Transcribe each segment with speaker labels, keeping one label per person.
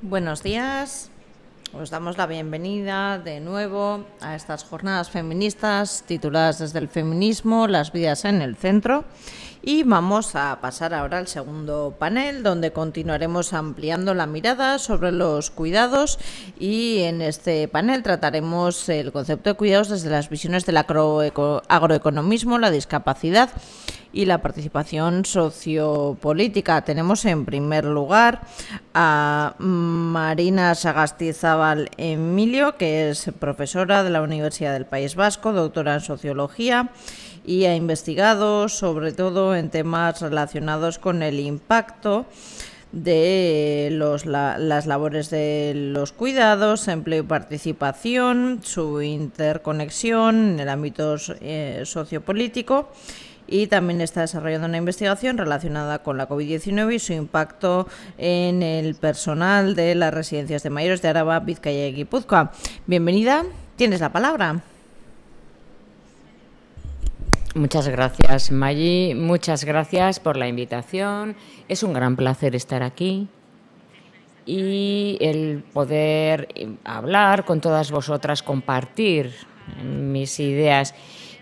Speaker 1: Buenos días. Os damos la bienvenida de nuevo a estas jornadas feministas tituladas desde el feminismo, las vidas en el centro. Y vamos a pasar ahora al segundo panel, donde continuaremos ampliando la mirada sobre los cuidados. Y en este panel trataremos el concepto de cuidados desde las visiones del agroeconomismo, la discapacidad y la participación sociopolítica. Tenemos en primer lugar a Marina Sagastizábal Emilio, que es profesora de la Universidad del País Vasco, doctora en sociología y ha investigado sobre todo en temas relacionados con el impacto de las labores de los cuidados, empleo y participación, su interconexión en el ámbito eh, sociopolítico y también está desarrollando una investigación relacionada con la COVID-19 y su impacto en el personal de las residencias de mayores de Araba, Vizcaya y Guipúzcoa. Bienvenida, tienes la palabra.
Speaker 2: Muchas gracias, Maggi. Muchas gracias por la invitación. Es un gran placer estar aquí y el poder eh, hablar con todas vosotras, compartir mis ideas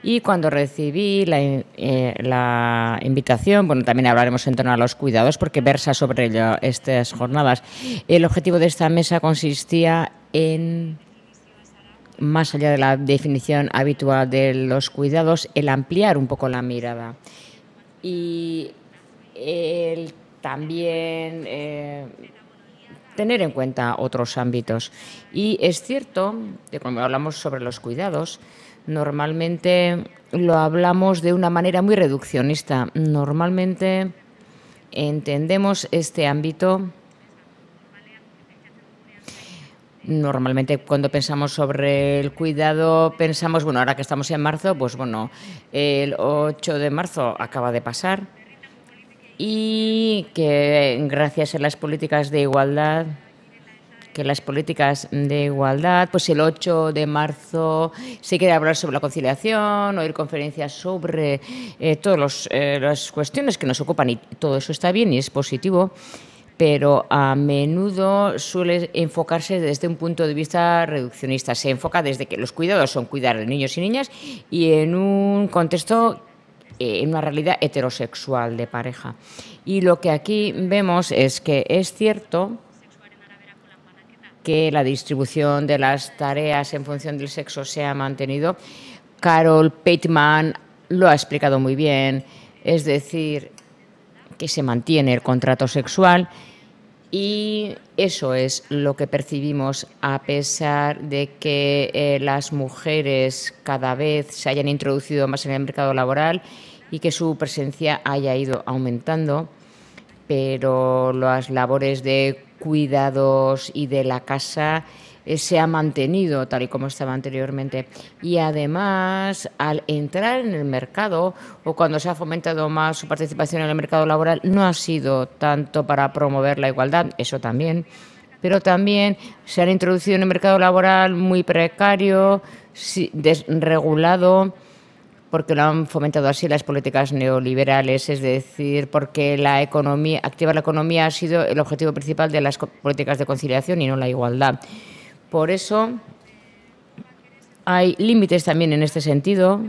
Speaker 2: y cuando recibí eh, la, invitación, bueno, también hablaremos en torno a los cuidados porque versa sobre ello estas jornadas. El objetivo de esta mesa consistía en más allá de la definición habitual de los cuidados, el ampliar un poco la mirada. Y el también eh, tener en cuenta otros ámbitos. Y es cierto que cuando hablamos sobre los cuidados, Normalmente lo hablamos de una manera muy reduccionista. Normalmente entendemos este ámbito normalmente cuando pensamos sobre el cuidado, pensamos, bueno, ahora que estamos en marzo, pues bueno, el 8 de marzo acaba de pasar y que gracias a las políticas de igualdad que las políticas de igualdad, pues el 8 de marzo se quiere hablar sobre la conciliación, oír conferencias sobre eh, todas eh, las cuestiones que nos ocupan y todo eso está bien y es positivo pero a menudo suele enfocarse desde un punto de vista reduccionista. Se enfoca desde que los cuidados son cuidar de niños y niñas y en un contexto, eh, en una realidad heterosexual de pareja. Y lo que aquí vemos es que es cierto que la distribución de las tareas en función del sexo se ha mantenido. Carol Peitman lo ha explicado muy bien, es decir, que se mantiene el contrato sexual y eso es lo que percibimos a pesar de que eh, las mujeres cada vez se hayan introducido más en el mercado laboral y que su presencia haya ido aumentando, pero las labores de cuidados y de la casa eh, se ha mantenido tal y como estaba anteriormente. Y además, al entrar en el mercado o cuando se ha fomentado más su participación en el mercado laboral, no ha sido tanto para promover la igualdad, eso también, pero también se han introducido en el mercado laboral muy precario, desregulado porque lo han fomentado así las políticas neoliberales, es decir, porque la economía, activar la economía ha sido el objetivo principal de las políticas de conciliación y no la igualdad. Por eso hay límites también en este sentido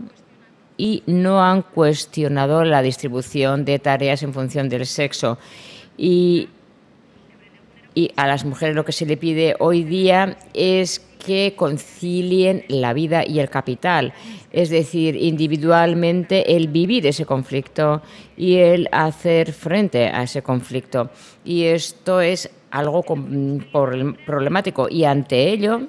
Speaker 2: y no han cuestionado la distribución de tareas en función del sexo. Y, y a las mujeres lo que se le pide hoy día es que concilien la vida y el capital, es decir, individualmente el vivir ese conflicto y el hacer frente a ese conflicto. Y esto es algo problemático y ante ello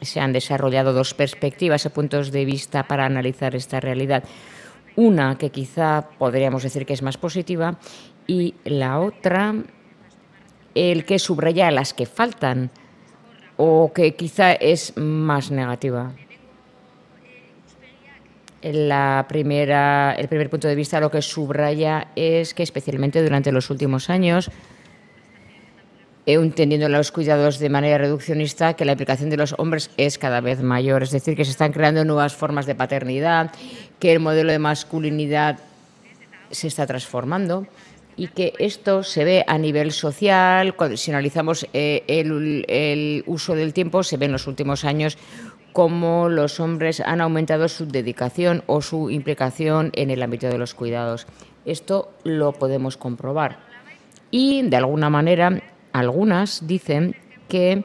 Speaker 2: se han desarrollado dos perspectivas o puntos de vista para analizar esta realidad. Una que quizá podríamos decir que es más positiva y la otra el que subraya las que faltan o que quizá es más negativa? La el primer punto de vista lo que subraya es que especialmente durante los últimos años, entendiendo los cuidados de manera reduccionista, que la implicación de los hombres es cada vez mayor, es decir, que se están creando nuevas formas de paternidad, que el modelo de masculinidad se está transformando y que esto se ve a nivel social, si analizamos eh, el, uso del tiempo, se ve en los últimos años cómo los hombres han aumentado su dedicación o su implicación en el ámbito de los cuidados. Esto lo podemos comprobar. Y de alguna manera, algunas dicen que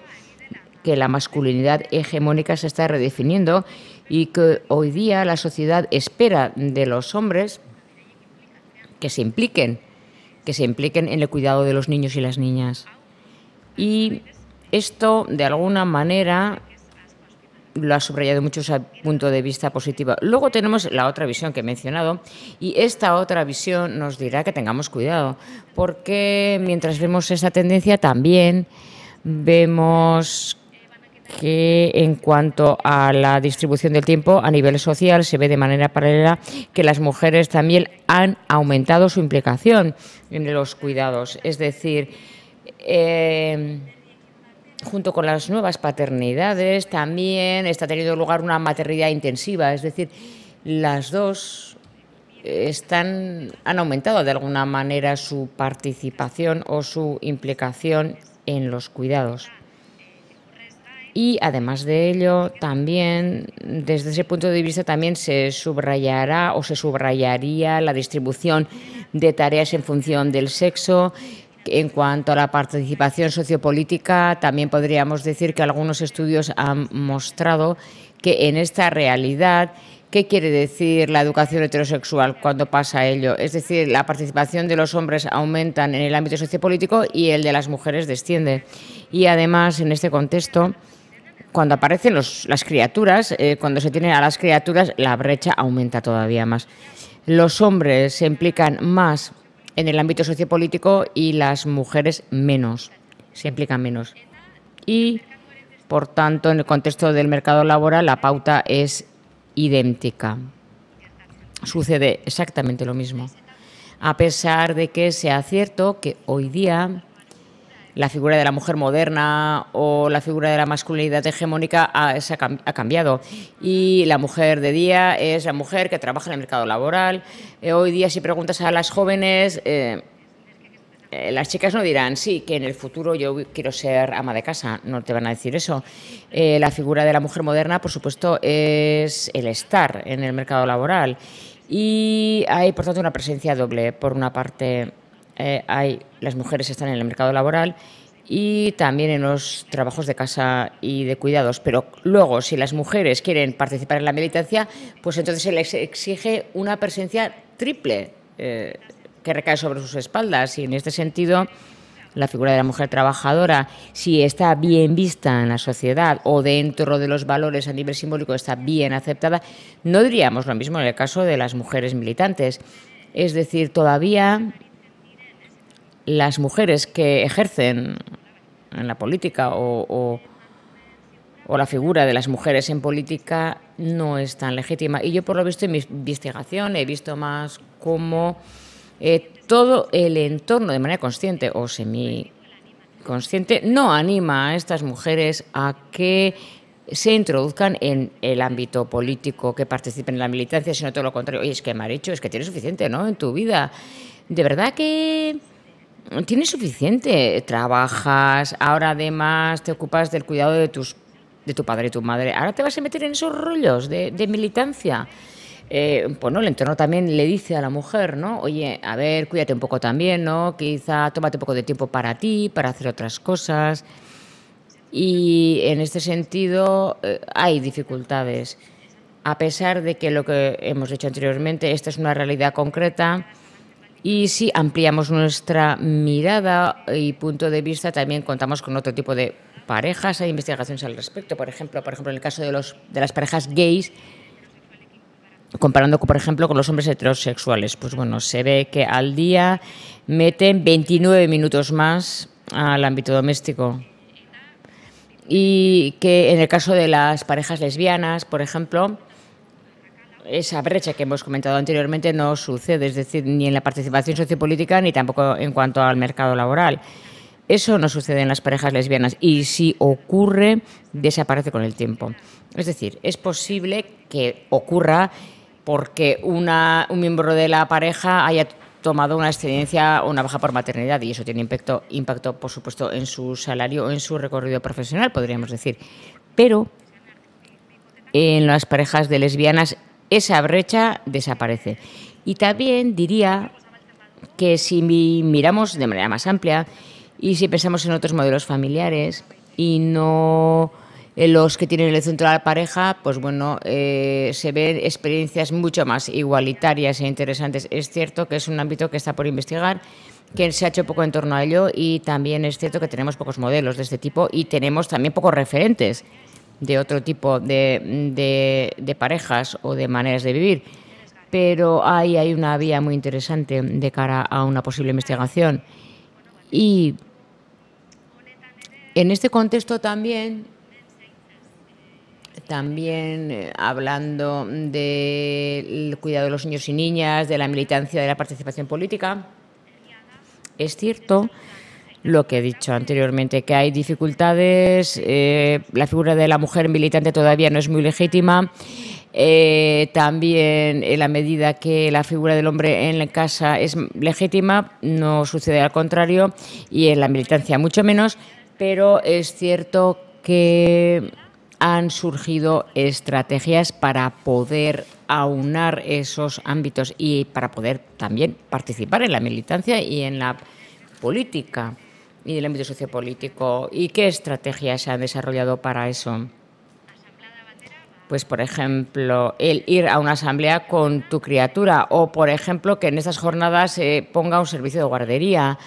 Speaker 2: la masculinidad hegemónica se está redefiniendo y que hoy día la sociedad espera de los hombres que se impliquen que se impliquen en el cuidado de los niños y las niñas. Y esto, de alguna manera, lo ha subrayado mucho ese punto de vista positivo. Luego tenemos la otra visión que he mencionado y esta otra visión nos dirá que tengamos cuidado, porque mientras vemos esa tendencia también vemos que en cuanto a la distribución del tiempo a nivel social se ve de manera paralela que las mujeres también han aumentado su implicación en los cuidados. Es decir, em, junto con las nuevas paternidades también está teniendo lugar una maternidad intensiva. Es decir, las dos han aumentado de alguna manera su participación o su implicación en los cuidados. Y además de ello, también desde ese punto de vista también se subrayará o se subrayaría la distribución de tareas en función del sexo. En cuanto a la participación sociopolítica, también podríamos decir que algunos estudios han mostrado que en esta realidad ¿Qué quiere decir la educación heterosexual cuando pasa ello? Es decir, la participación de los hombres aumenta en el ámbito sociopolítico y el de las mujeres desciende. Y además, en este contexto, cuando aparecen las criaturas, eh, cuando se tienen a las criaturas, la brecha aumenta todavía más. Los hombres se implican más en el ámbito sociopolítico y las mujeres menos, se implican menos. Y, por tanto, en el contexto del mercado laboral, la pauta es idéntica. Sucede exactamente lo mismo. A pesar de que sea cierto que hoy día la figura de la mujer moderna o la figura de la masculinidad hegemónica ha, cambiado. Y la mujer de día es la mujer que trabaja en el mercado laboral. Eh, hoy día si preguntas a las jóvenes, eh, eh, las chicas no dirán, sí, que en el futuro yo quiero ser ama de casa, no te van a decir eso. la figura de la mujer moderna, por supuesto, es el estar en el mercado laboral. Y hay, por tanto, una presencia doble. Por una parte, eh, hay, las mujeres están en el mercado laboral y también en los trabajos de casa y de cuidados. Pero luego, si las mujeres quieren participar en la militancia, pues entonces se les exige una presencia triple eh, que recae sobre sus espaldas. Y en este sentido, la figura de la mujer trabajadora, si está bien vista en la sociedad o dentro de los valores a nivel simbólico está bien aceptada, no diríamos lo mismo en el caso de las mujeres militantes. Es decir, todavía las mujeres que ejercen en la política o, la figura de las mujeres en política no es tan legítima. Y yo, por lo visto, en mi investigación he visto más cómo eh, todo el entorno, de manera consciente o semiconsciente, no anima a estas mujeres a que se introduzcan en el ámbito político, que participen en la militancia, sino todo lo contrario. Oye, es que, dicho es que tienes suficiente, ¿no? En tu vida. De verdad que tienes suficiente, trabajas, ahora además te ocupas del cuidado de tus de tu padre y tu madre. Ahora te vas a meter en esos rollos de, militancia. pues eh, no, el entorno también le dice a la mujer, ¿no? Oye, a ver, cuídate un poco también, ¿no? Quizá tómate un poco de tiempo para ti, para hacer otras cosas. Y en este sentido eh, hay dificultades. A pesar de que lo que hemos dicho anteriormente, esta es una realidad concreta, y si ampliamos nuestra mirada y punto de vista, también contamos con otro tipo de parejas. Hay investigaciones al respecto. Por ejemplo, por ejemplo en el caso de, los, de las parejas gays, comparando, por ejemplo, con los hombres heterosexuales, pues bueno, se ve que al día meten 29 minutos más al ámbito doméstico. Y que en el caso de las parejas lesbianas, por ejemplo, esa brecha que hemos comentado anteriormente no sucede, es decir, ni en la participación sociopolítica ni tampoco en cuanto al mercado laboral. Eso no sucede en las parejas lesbianas y si ocurre, desaparece con el tiempo. Es decir, es posible que ocurra porque un miembro de la pareja haya tomado una excedencia o una baja por maternidad y eso tiene impacto, impacto, por supuesto, en su salario o en su recorrido profesional, podríamos decir. Pero en las parejas de lesbianas esa brecha desaparece. Y también diría que si miramos de manera más amplia y si pensamos en otros modelos familiares y no en los que tienen el centro de la pareja, pues bueno, eh, se ven experiencias mucho más igualitarias e interesantes. Es cierto que es un ámbito que está por investigar, que se ha hecho poco en torno a ello y también es cierto que tenemos pocos modelos de este tipo y tenemos también pocos referentes de otro tipo de, parejas o de maneras de vivir. Pero ahí hay una vía muy interesante de cara a una posible investigación. Y en este contexto también también eh, hablando del cuidado de los niños y niñas, de la militancia, de la participación política. Es cierto lo que he dicho anteriormente, que hay dificultades, eh, la figura de la mujer militante todavía no es muy legítima. Eh, también en la medida que la figura del hombre en la casa es legítima, no sucede al contrario, y en la militancia mucho menos, pero es cierto que han surgido estrategias para poder aunar esos ámbitos y para poder también participar en la militancia y en la política y del ámbito sociopolítico. ¿Y qué estrategias se han desarrollado para eso? Pues, por ejemplo, el ir a una asamblea con tu criatura o, por ejemplo, que en estas jornadas se ponga un servicio de guardería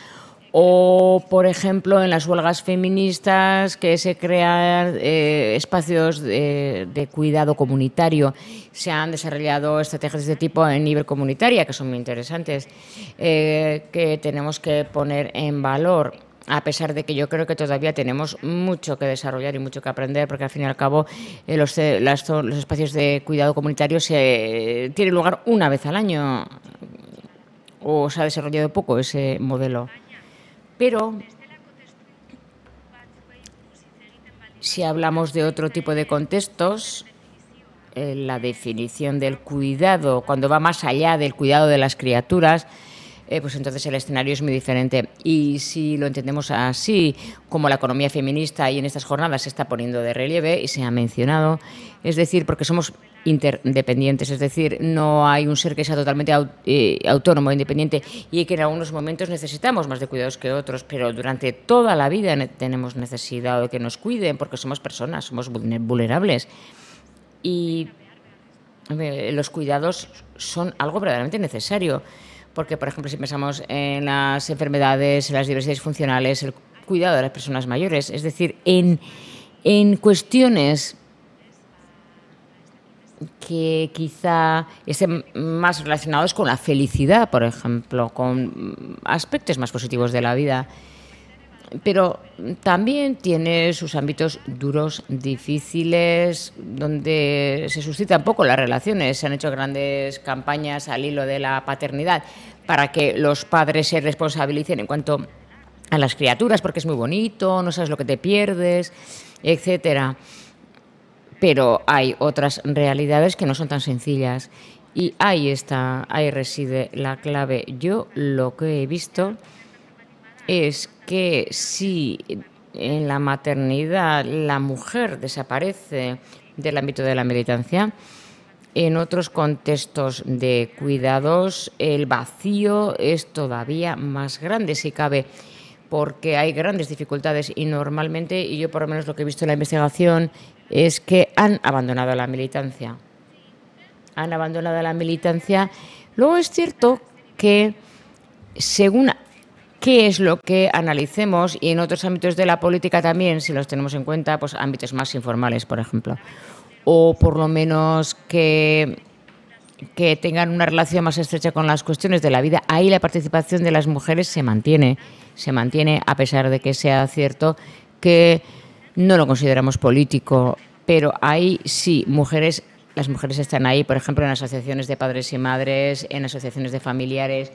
Speaker 2: o, por ejemplo, en las huelgas feministas que se crean eh, espacios de, cuidado comunitario. Se han desarrollado estrategias de este tipo en nivel comunitaria que son muy interesantes, eh, que tenemos que poner en valor a pesar de que yo creo que todavía tenemos mucho que desarrollar y mucho que aprender, porque al fin y al cabo eh, los, espacios de cuidado comunitario se, tienen lugar una vez al año, o se ha desarrollado poco ese modelo. Pero si hablamos de otro tipo de contextos, eh, la definición del cuidado, cuando va más allá del cuidado de las criaturas, eh, pues entonces el escenario es muy diferente. Y si lo entendemos así, como la economía feminista y en estas jornadas se está poniendo de relieve y se ha mencionado, es decir, porque somos interdependientes, es decir, no hay un ser que sea totalmente autónomo... Eh, autónomo, independiente y que en algunos momentos necesitamos más de cuidados que otros, pero durante toda la vida tenemos necesidad de que nos cuiden porque somos personas, somos vulnerables y eh, los cuidados son algo verdaderamente necesario porque, por ejemplo, si pensamos en las enfermedades, en las diversidades funcionales, el cuidado de las personas mayores, es decir, en, en cuestiones que quizá estén más relacionados con la felicidad, por ejemplo, con aspectos más positivos de la vida pero también tiene sus ámbitos duros, difíciles, donde se suscitan poco las relaciones. Se han hecho grandes campañas al hilo de la paternidad para que los padres se responsabilicen en cuanto a las criaturas, porque es muy bonito, no sabes lo que te pierdes, etcétera. Pero hay otras realidades que no son tan sencillas. Y ahí está, ahí reside la clave. Yo lo que he visto es que si en la maternidad la mujer desaparece del ámbito de la militancia, en otros contextos de cuidados el vacío es todavía más grande, si cabe, porque hay grandes dificultades y normalmente, y yo por lo menos lo que he visto en la investigación, es que han abandonado la militancia. Han abandonado la militancia. Luego es cierto que según qué es lo que analicemos y en otros ámbitos de la política también, si los tenemos en cuenta, pues ámbitos más informales, por ejemplo, o por lo menos que, que tengan una relación más estrecha con las cuestiones de la vida. Ahí la participación de las mujeres se mantiene, se mantiene a pesar de que sea cierto que no lo consideramos político, pero ahí sí, mujeres las mujeres están ahí, por ejemplo, en asociaciones de padres y madres, en asociaciones de familiares,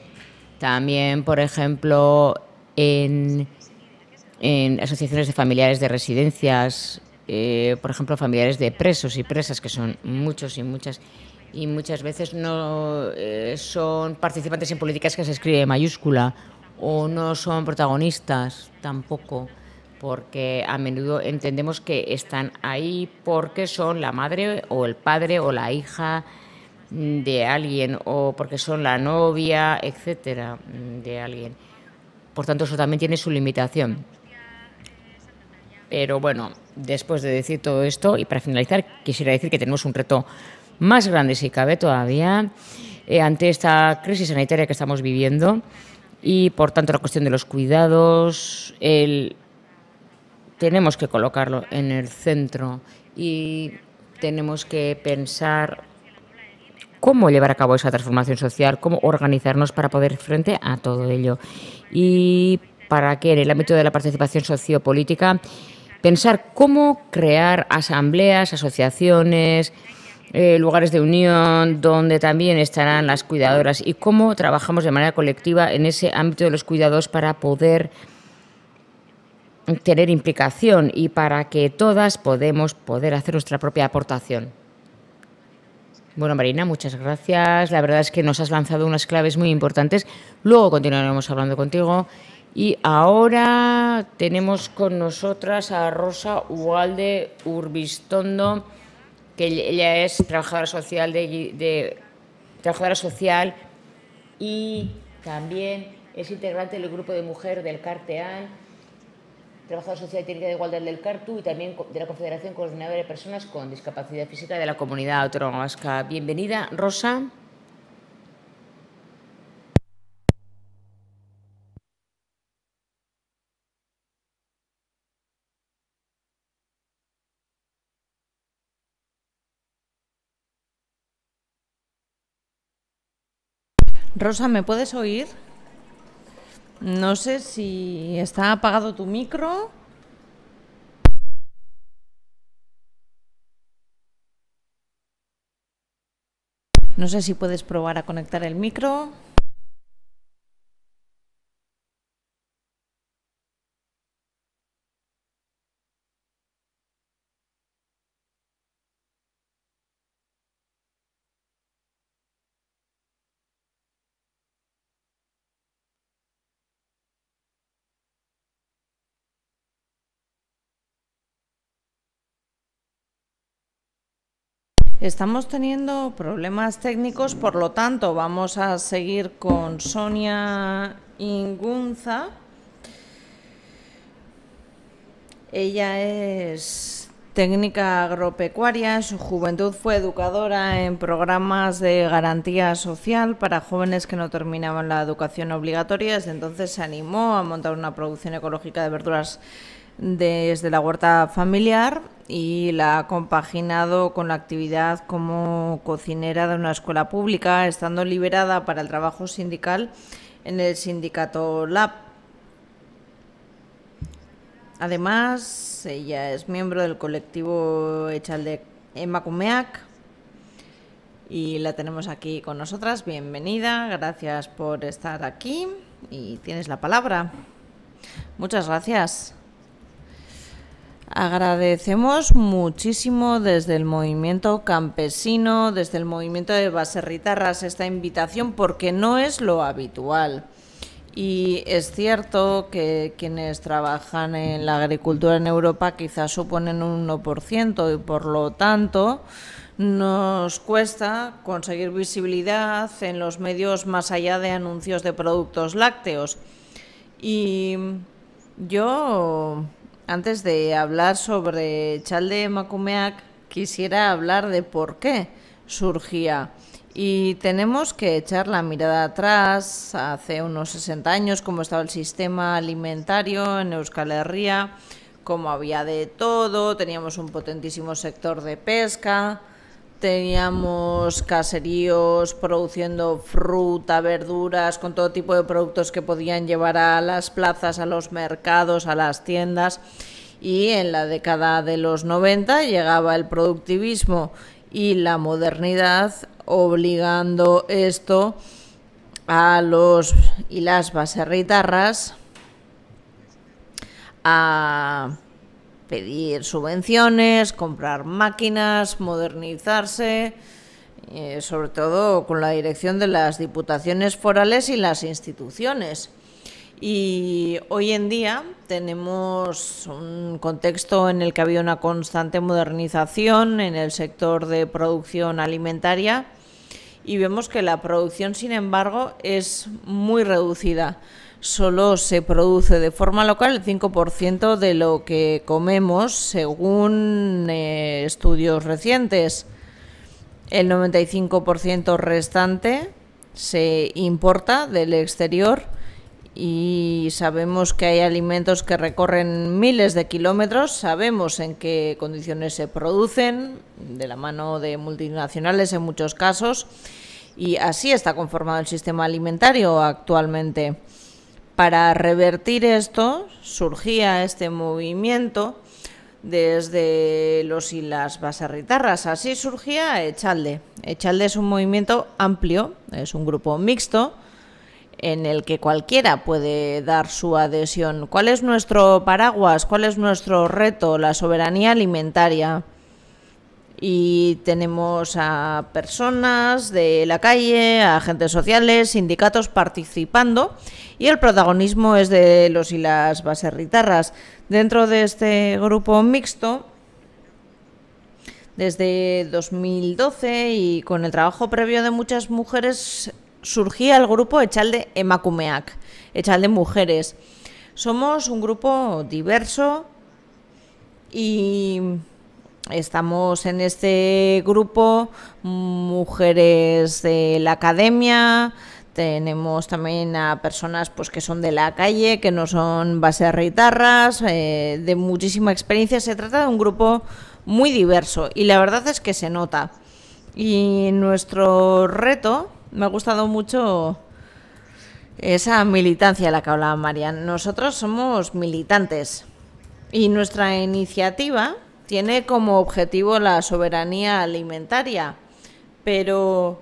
Speaker 2: también, por ejemplo, en, asociaciones de familiares de residencias, eh, por ejemplo, familiares de presos y presas, que son muchos y muchas, y muchas veces no eh, son participantes en políticas que se escribe en mayúscula o no son protagonistas tampoco porque a menudo entendemos que están ahí porque son la madre o el padre o la hija de alguien o porque son la novia, etcétera, de alguien. Por tanto, eso también tiene su limitación. Pero bueno, después de decir todo esto y para finalizar, quisiera decir que tenemos un reto más grande si cabe todavía eh, ante esta crisis sanitaria que estamos viviendo y por tanto la cuestión de los cuidados, tenemos que colocarlo en el centro y tenemos que pensar cómo llevar a cabo esa transformación social, cómo organizarnos para poder frente a todo ello. Y para que en el ámbito de la participación sociopolítica, pensar cómo crear asambleas, asociaciones, eh, lugares de unión donde también estarán las cuidadoras y cómo trabajamos de manera colectiva en ese ámbito de los cuidados para poder tener implicación y para que todas podemos poder hacer nuestra propia aportación. Bueno, Marina, muchas gracias. La verdad es que nos has lanzado unas claves muy importantes. Luego continuaremos hablando contigo. Y ahora tenemos con nosotras a Rosa Ugalde Urbistondo, que ella es trabajadora social trabajadora social y también es integrante del grupo de mujer del Carteal trabajador social y técnica de igualdad del CARTU y también de la Confederación Coordinadora de Personas con Discapacidad Física de la Comunidad Autónoma Vasca. Bienvenida, Rosa.
Speaker 1: Rosa, ¿me puedes oír? No sé si está apagado tu micro. No sé si puedes probar a conectar el micro. Estamos teniendo problemas técnicos, por lo tanto vamos a seguir con Sonia Ingunza. Ella es técnica agropecuaria, en su juventud fue educadora en programas de garantía social para jóvenes que no terminaban la educación obligatoria, desde entonces se animó a montar una producción ecológica de verduras desde la huerta familiar y la ha compaginado con la actividad como cocinera de una escuela pública, estando liberada para el trabajo sindical en el sindicato LAB. Además, ella es miembro del colectivo Echalde Emacumeac y la tenemos aquí con nosotras. Bienvenida, gracias por estar aquí y tienes la palabra. Muchas gracias. Agradecemos muchísimo desde el movimiento campesino, desde el movimiento de Baserritarras, esta invitación porque no es lo habitual. Y es cierto que quienes trabajan en la agricultura en Europa quizás suponen un 1% y por lo tanto nos cuesta conseguir visibilidad en los medios más allá de anuncios de productos lácteos. Y yo antes de hablar sobre Chalde Macumeac, quisiera hablar de por qué surgía. Y tenemos que echar la mirada atrás, hace unos 60 años, cómo estaba el sistema alimentario en Euskal Herria, cómo había de todo, teníamos un potentísimo sector de pesca, teníamos caseríos produciendo fruta, verduras, con todo tipo de productos que podían llevar a las plazas, a los mercados, a las tiendas. Y en la década de los 90 llegaba el productivismo y la modernidad obligando esto a los y las baserritarras a pedir subvenciones, comprar máquinas, modernizarse, eh, sobre todo con la dirección de las diputaciones forales y las instituciones. Y hoy en día tenemos un contexto en el que había una constante modernización en el sector de producción alimentaria y vemos que la producción, sin embargo, es muy reducida solo se produce de forma local el 5% de lo que comemos, según eh, estudios recientes. El 95% restante se importa del exterior y sabemos que hay alimentos que recorren miles de kilómetros, sabemos en qué condiciones se producen, de la mano de multinacionales en muchos casos, y así está conformado el sistema alimentario actualmente. Para revertir esto surgía este movimiento desde los y las basarritarras. Así surgía Echalde. Echalde es un movimiento amplio, es un grupo mixto en el que cualquiera puede dar su adhesión. ¿Cuál es nuestro paraguas? ¿Cuál es nuestro reto? La soberanía alimentaria y tenemos a personas de la calle, a agentes sociales, sindicatos participando y el protagonismo es de los y las baserritarras. Dentro de este grupo mixto, desde 2012 y con el trabajo previo de muchas mujeres, surgía el grupo Echalde Emacumeac, Echalde Mujeres. Somos un grupo diverso y estamos en este grupo mujeres de la academia, tenemos también a personas pues que son de la calle, que no son base de eh, de muchísima experiencia. Se trata de un grupo muy diverso y la verdad es que se nota. Y nuestro reto, me ha gustado mucho esa militancia de la que hablaba María. Nosotros somos militantes y nuestra iniciativa tiene como objetivo la soberanía alimentaria, pero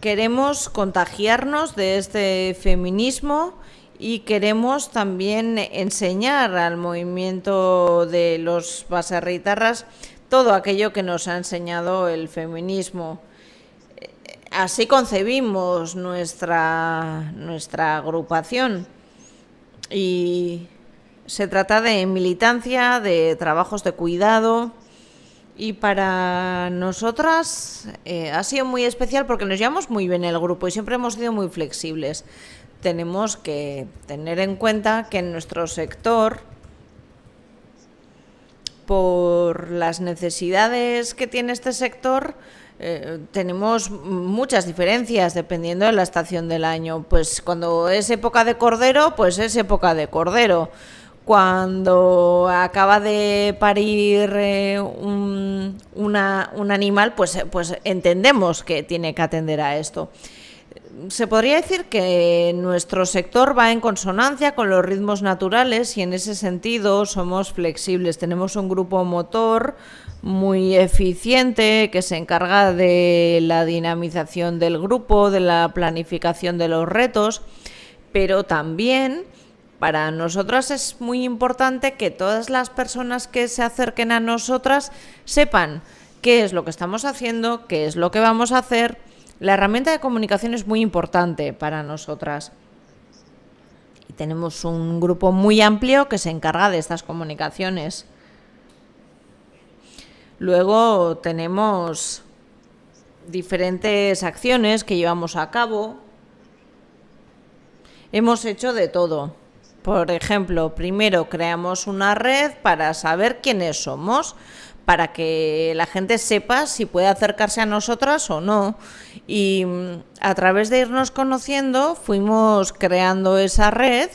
Speaker 1: queremos contagiarnos de este feminismo y queremos también enseñar al movimiento de los basarritarras todo aquello que nos ha enseñado el feminismo. Así concebimos nuestra, nuestra agrupación y se trata de militancia, de trabajos de cuidado. Y para nosotras eh, ha sido muy especial porque nos llevamos muy bien el grupo y siempre hemos sido muy flexibles. Tenemos que tener en cuenta que en nuestro sector, por las necesidades que tiene este sector, eh, tenemos muchas diferencias dependiendo de la estación del año. Pues cuando es época de cordero, pues es época de cordero cuando acaba de parir eh, un, animal, pues, eh, pues entendemos que tiene que atender a esto. Se podría decir que nuestro sector va en consonancia con los ritmos naturales y en ese sentido somos flexibles. Tenemos un grupo motor muy eficiente que se encarga de la dinamización del grupo, de la planificación de los retos, pero también para nosotras es muy importante que todas las personas que se acerquen a nosotras sepan qué es lo que estamos haciendo, qué es lo que vamos a hacer. La herramienta de comunicación es muy importante para nosotras. Y tenemos un grupo muy amplio que se encarga de estas comunicaciones. Luego tenemos diferentes acciones que llevamos a cabo. Hemos hecho de todo. Por ejemplo, primero creamos una red para saber quiénes somos, para que la gente sepa si puede acercarse a nosotras o no. Y mm, a través de irnos conociendo fuimos creando esa red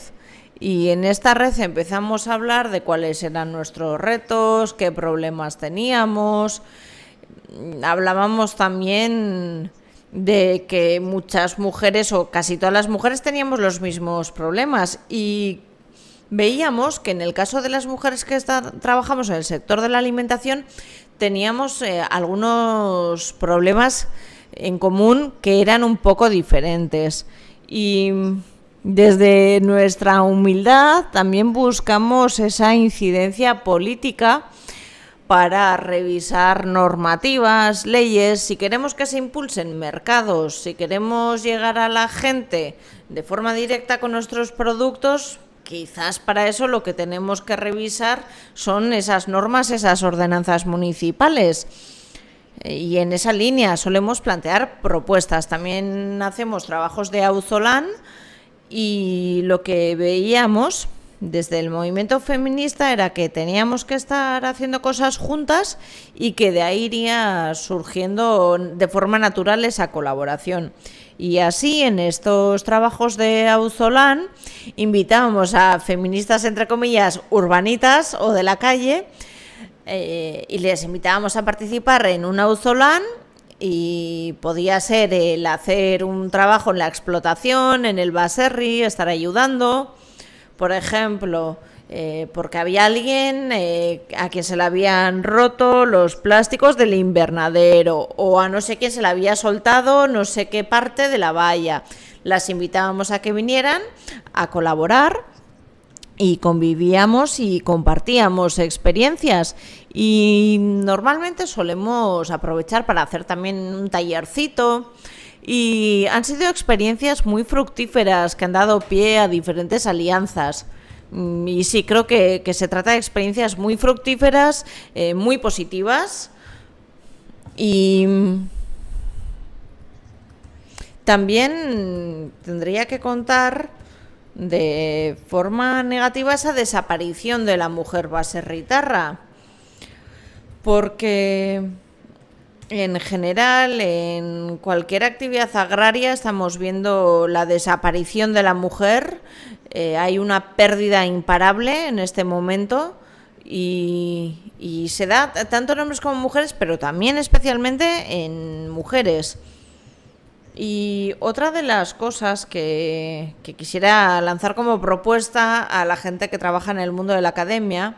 Speaker 1: y en esta red empezamos a hablar de cuáles eran nuestros retos, qué problemas teníamos. Mm, hablábamos también de que muchas mujeres o casi todas las mujeres teníamos los mismos problemas y veíamos que en el caso de las mujeres que trabajamos en el sector de la alimentación teníamos eh, algunos problemas en común que eran un poco diferentes y desde nuestra humildad también buscamos esa incidencia política para revisar normativas, leyes, si queremos que se impulsen mercados, si queremos llegar a la gente de forma directa con nuestros productos, quizás para eso lo que tenemos que revisar son esas normas, esas ordenanzas municipales. Y en esa línea solemos plantear propuestas. También hacemos trabajos de Auzolán y lo que veíamos desde el movimiento feminista era que teníamos que estar haciendo cosas juntas y que de ahí iría surgiendo de forma natural esa colaboración. Y así en estos trabajos de Auzolán invitábamos a feministas entre comillas urbanitas o de la calle eh, y les invitábamos a participar en un Auzolán y podía ser el hacer un trabajo en la explotación, en el baserri, estar ayudando por ejemplo, eh, porque había alguien eh, a quien se le habían roto los plásticos del invernadero o a no sé quién se le había soltado no sé qué parte de la valla. Las invitábamos a que vinieran a colaborar y convivíamos y compartíamos experiencias y normalmente solemos aprovechar para hacer también un tallercito y han sido experiencias muy fructíferas que han dado pie a diferentes alianzas. Mm, y sí, creo que, se trata de experiencias muy fructíferas, eh, muy positivas. Y mm, también tendría que contar de forma negativa esa desaparición de la mujer base ritarra. Porque en general, en cualquier actividad agraria estamos viendo la desaparición de la mujer. Eh, hay una pérdida imparable en este momento y, se da tanto en hombres como mujeres, pero también especialmente en mujeres. Y otra de las cosas que, que quisiera lanzar como propuesta a la gente que trabaja en el mundo de la academia,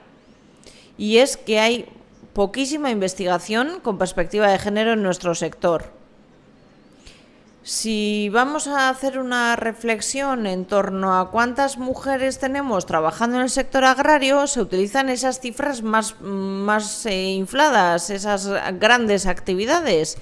Speaker 1: y es que hay poquísima investigación con perspectiva de género en nuestro sector. Si vamos a hacer una reflexión en torno a cuántas mujeres tenemos trabajando en el sector agrario, se utilizan esas cifras más, eh, infladas, esas grandes actividades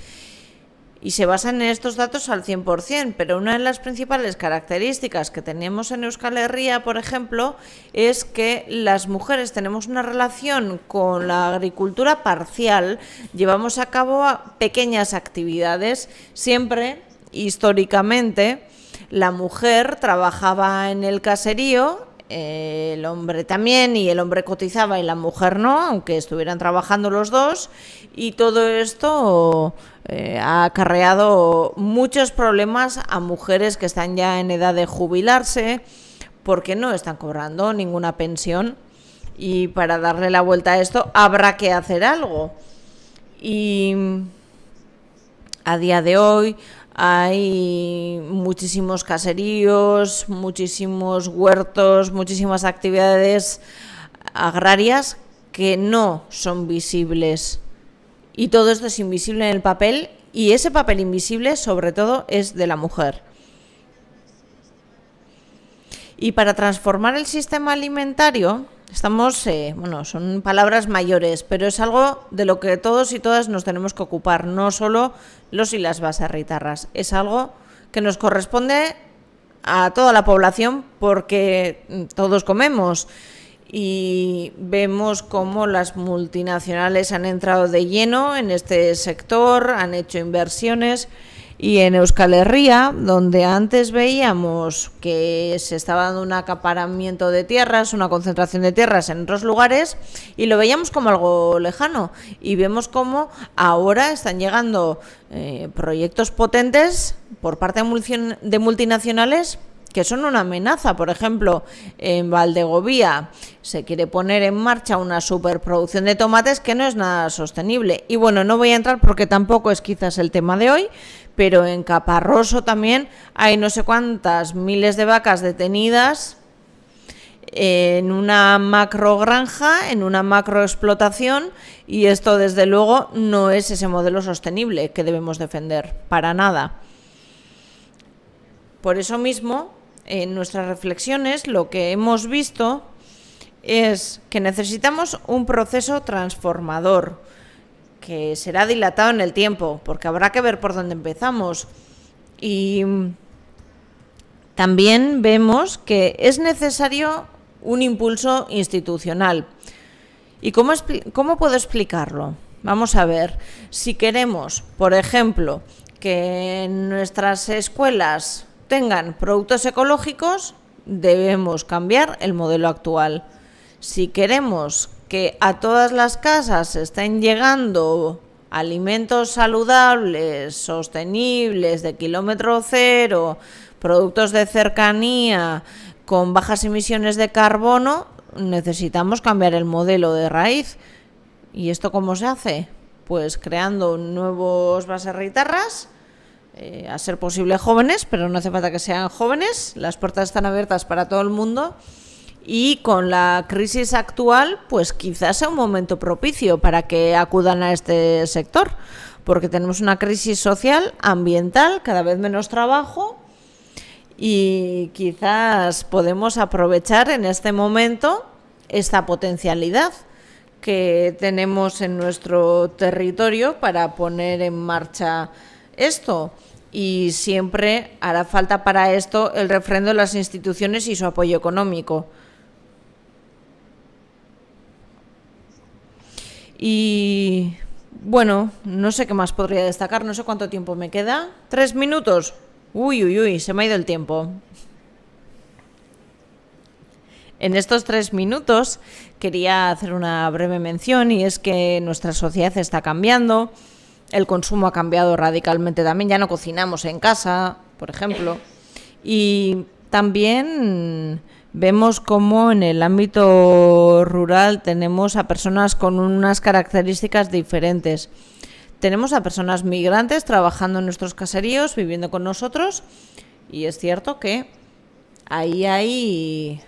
Speaker 1: y se basan en estos datos al 100%, pero una de las principales características que tenemos en Euskal Herria, por ejemplo, es que las mujeres tenemos una relación con la agricultura parcial, llevamos a cabo pequeñas actividades, siempre históricamente la mujer trabajaba en el caserío el hombre también y el hombre cotizaba y la mujer no, aunque estuvieran trabajando los dos. Y todo esto eh, ha acarreado muchos problemas a mujeres que están ya en edad de jubilarse porque no están cobrando ninguna pensión. Y para darle la vuelta a esto habrá que hacer algo. Y a día de hoy hay muchísimos caseríos, muchísimos huertos, muchísimas actividades agrarias que no son visibles. Y todo esto es invisible en el papel y ese papel invisible sobre todo es de la mujer. Y para transformar el sistema alimentario, Estamos, eh, bueno, son palabras mayores, pero es algo de lo que todos y todas nos tenemos que ocupar, no solo los y las basarritarras. Es algo que nos corresponde a toda la población porque todos comemos y vemos cómo las multinacionales han entrado de lleno en este sector, han hecho inversiones. Y en Euskal Herria, donde antes veíamos que se estaba dando un acaparamiento de tierras, una concentración de tierras en otros lugares, y lo veíamos como algo lejano. Y vemos cómo ahora están llegando eh, proyectos potentes por parte de multinacionales que son una amenaza. Por ejemplo, en Valdegovía se quiere poner en marcha una superproducción de tomates que no es nada sostenible. Y bueno, no voy a entrar porque tampoco es quizás el tema de hoy, pero en Caparroso también hay no sé cuántas miles de vacas detenidas en una macro granja, en una macro explotación, y esto desde luego no es ese modelo sostenible que debemos defender, para nada. Por eso mismo, en nuestras reflexiones lo que hemos visto es que necesitamos un proceso transformador, que será dilatado en el tiempo, porque habrá que ver por dónde empezamos. Y también vemos que es necesario un impulso institucional. ¿Y cómo, cómo puedo explicarlo? Vamos a ver, si queremos, por ejemplo, que nuestras escuelas tengan productos ecológicos, debemos cambiar el modelo actual. Si queremos que a todas las casas estén llegando alimentos saludables, sostenibles, de kilómetro cero, productos de cercanía, con bajas emisiones de carbono, necesitamos cambiar el modelo de raíz. ¿Y esto cómo se hace? Pues creando nuevos baserritarras, eh, a ser posible jóvenes, pero no hace falta que sean jóvenes, las puertas están abiertas para todo el mundo y con la crisis actual, pues quizás sea un momento propicio para que acudan a este sector, porque tenemos una crisis social, ambiental, cada vez menos trabajo y quizás podemos aprovechar en este momento esta potencialidad que tenemos en nuestro territorio para poner en marcha esto y siempre hará falta para esto el refrendo de las instituciones y su apoyo económico. Y bueno, no sé qué más podría destacar, no sé cuánto tiempo me queda. Tres minutos. Uy, uy, uy, se me ha ido el tiempo. En estos tres minutos quería hacer una breve mención y es que nuestra sociedad está cambiando, el consumo ha cambiado radicalmente también, ya no cocinamos en casa, por ejemplo, y también vemos cómo en el ámbito rural tenemos a personas con unas características diferentes. Tenemos a personas migrantes trabajando en nuestros caseríos, viviendo con nosotros, y es cierto que ahí hay,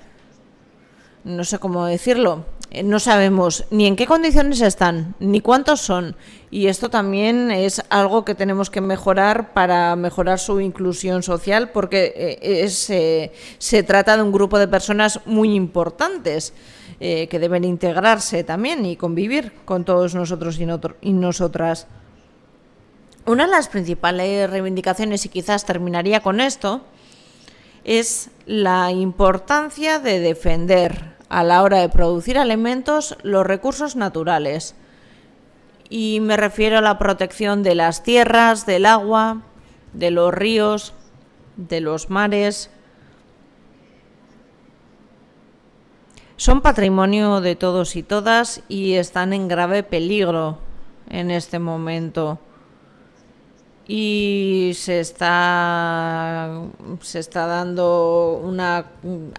Speaker 1: no sé cómo decirlo, eh, no sabemos ni en qué condiciones están, ni cuántos son. Y esto también es algo que tenemos que mejorar para mejorar su inclusión social, porque eh, eh, se trata de un grupo de personas muy importantes que deben integrarse también y convivir con todos nosotros y nosotras. Una de las principales reivindicaciones, y quizás terminaría con esto, es la importancia de defender a la hora de producir alimentos los recursos naturales. Y me refiero a la protección de las tierras, del agua, de los ríos, de los mares. Son patrimonio de todos y todas y están en grave peligro en este momento y se está, se está dando una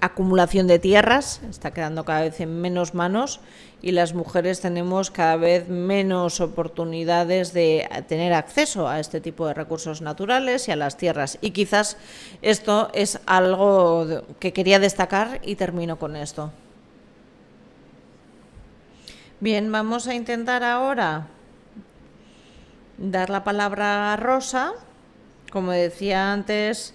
Speaker 1: acumulación de tierras, está quedando cada vez en menos manos y las mujeres tenemos cada vez menos oportunidades de tener acceso a este tipo de recursos naturales y a las tierras. Y quizás esto es algo que quería destacar y termino con esto. Bien, vamos a intentar ahora dar la palabra a Rosa. Como decía antes,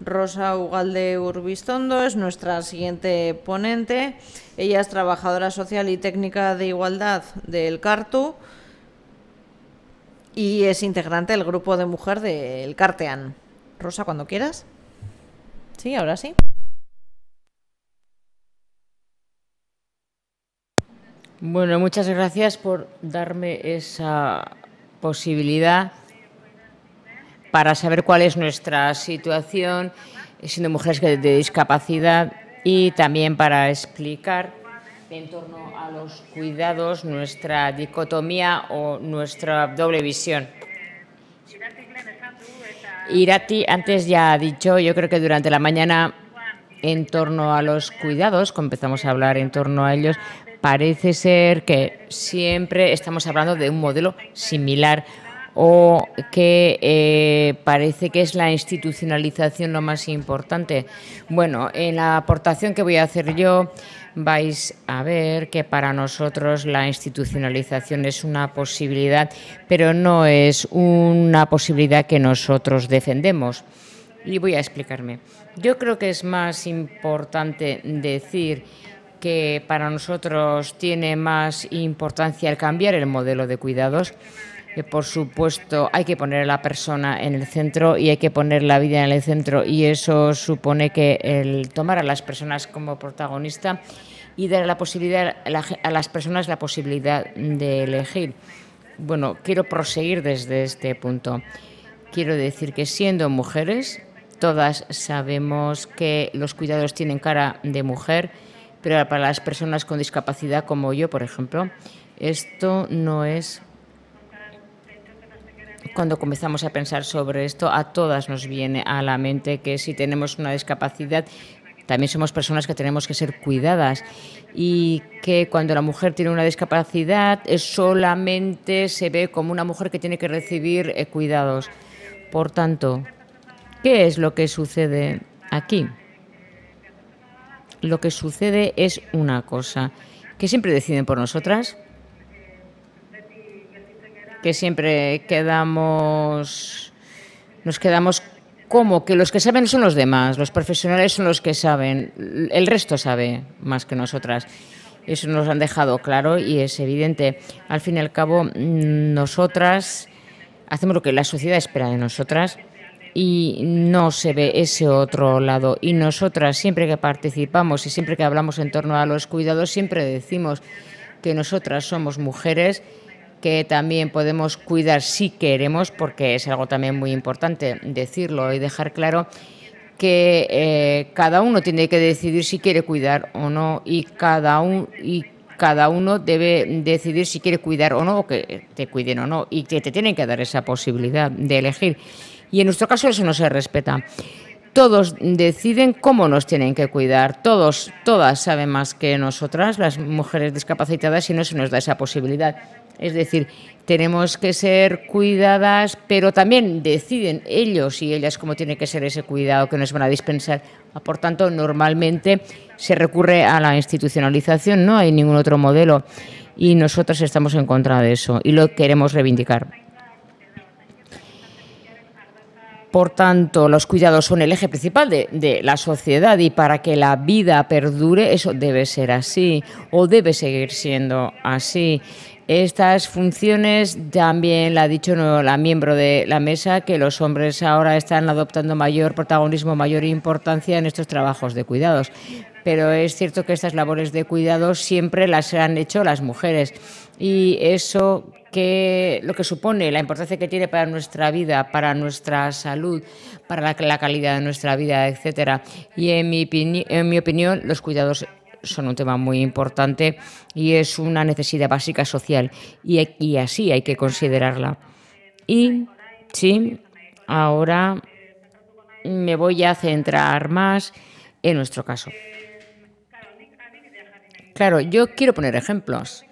Speaker 1: Rosa Ugalde Urbistondo es nuestra siguiente ponente. Ella es trabajadora social y técnica de igualdad del CARTU y es integrante del grupo de mujer del CARTEAN. Rosa, cuando quieras. Sí, ahora sí.
Speaker 2: Bueno, muchas gracias por darme esa posibilidad para saber cuál es nuestra situación siendo mujeres de discapacidad y también para explicar en torno a los cuidados nuestra dicotomía o nuestra doble visión. Irati antes ya ha dicho, yo creo que durante la mañana en torno a los cuidados, comenzamos empezamos a hablar en torno a ellos, parece ser que siempre estamos hablando de un modelo similar o que eh, parece que es la institucionalización lo más importante. Bueno, en la aportación que voy a hacer yo vais a ver que para nosotros la institucionalización es una posibilidad, pero no es una posibilidad que nosotros defendemos. Y voy a explicarme. Yo creo que es más importante decir que para nosotros tiene más importancia el cambiar el modelo de cuidados, que por supuesto hay que poner a la persona en el centro y hay que poner la vida en el centro y eso supone que el tomar a las personas como protagonista y dar la posibilidad, a las personas la posibilidad de elegir. Bueno, quiero proseguir desde este punto. Quiero decir que siendo mujeres, todas sabemos que los cuidados tienen cara de mujer pero para las personas con discapacidad como yo, por ejemplo, esto no es... Cuando comenzamos a pensar sobre esto, a todas nos viene a la mente que si tenemos una discapacidad, también somos personas que tenemos que ser cuidadas y que cuando la mujer tiene una discapacidad solamente se ve como una mujer que tiene que recibir eh, cuidados. Por tanto, ¿qué es lo que sucede aquí? lo que sucede es una cosa, que siempre deciden por nosotras, que siempre quedamos, nos quedamos como que los que saben son los demás, los profesionales son los que saben, el resto sabe más que nosotras. Eso nos han dejado claro y es evidente. Al fin y al cabo, nosotras hacemos lo que la sociedad espera de nosotras y no se ve ese otro lado. Y nosotras, siempre que participamos y siempre que hablamos en torno a los cuidados, siempre decimos que nosotras somos mujeres que también podemos cuidar si queremos, porque es algo también muy importante decirlo y dejar claro que eh, cada uno tiene que decidir si quiere cuidar o no y cada, un, y cada uno debe decidir si quiere cuidar o no, o que te cuiden o no, y que te tienen que dar esa posibilidad de elegir. Y en nuestro caso eso no se respeta. Todos deciden cómo nos tienen que cuidar. Todos, todas saben más que nosotras, las mujeres discapacitadas, si no se nos da esa posibilidad. Es decir, tenemos que ser cuidadas, pero también deciden ellos y ellas cómo tiene que ser ese cuidado que nos van a dispensar. Ah, por tanto, normalmente se recurre a la institucionalización, no hay ningún otro modelo y nosotros estamos en contra de eso y lo queremos reivindicar. Por tanto, los cuidados son el eje principal de, la sociedad y para que la vida perdure, eso debe ser así o debe seguir siendo así. Estas funciones también la ha dicho la miembro de la mesa que los hombres ahora están adoptando mayor protagonismo, mayor importancia en estos trabajos de cuidados. Pero es cierto que estas labores de cuidados siempre las han hecho las mujeres y eso lo que supone, la importancia que tiene para nuestra vida, para nuestra salud, para la, calidad de nuestra vida, etcétera. Y en mi, mi opinión, los cuidados son un tema muy importante y es una necesidad básica social y, y así hay que considerarla. Y sí, ahora me voy a centrar más en nuestro caso. Claro, yo quiero poner ejemplos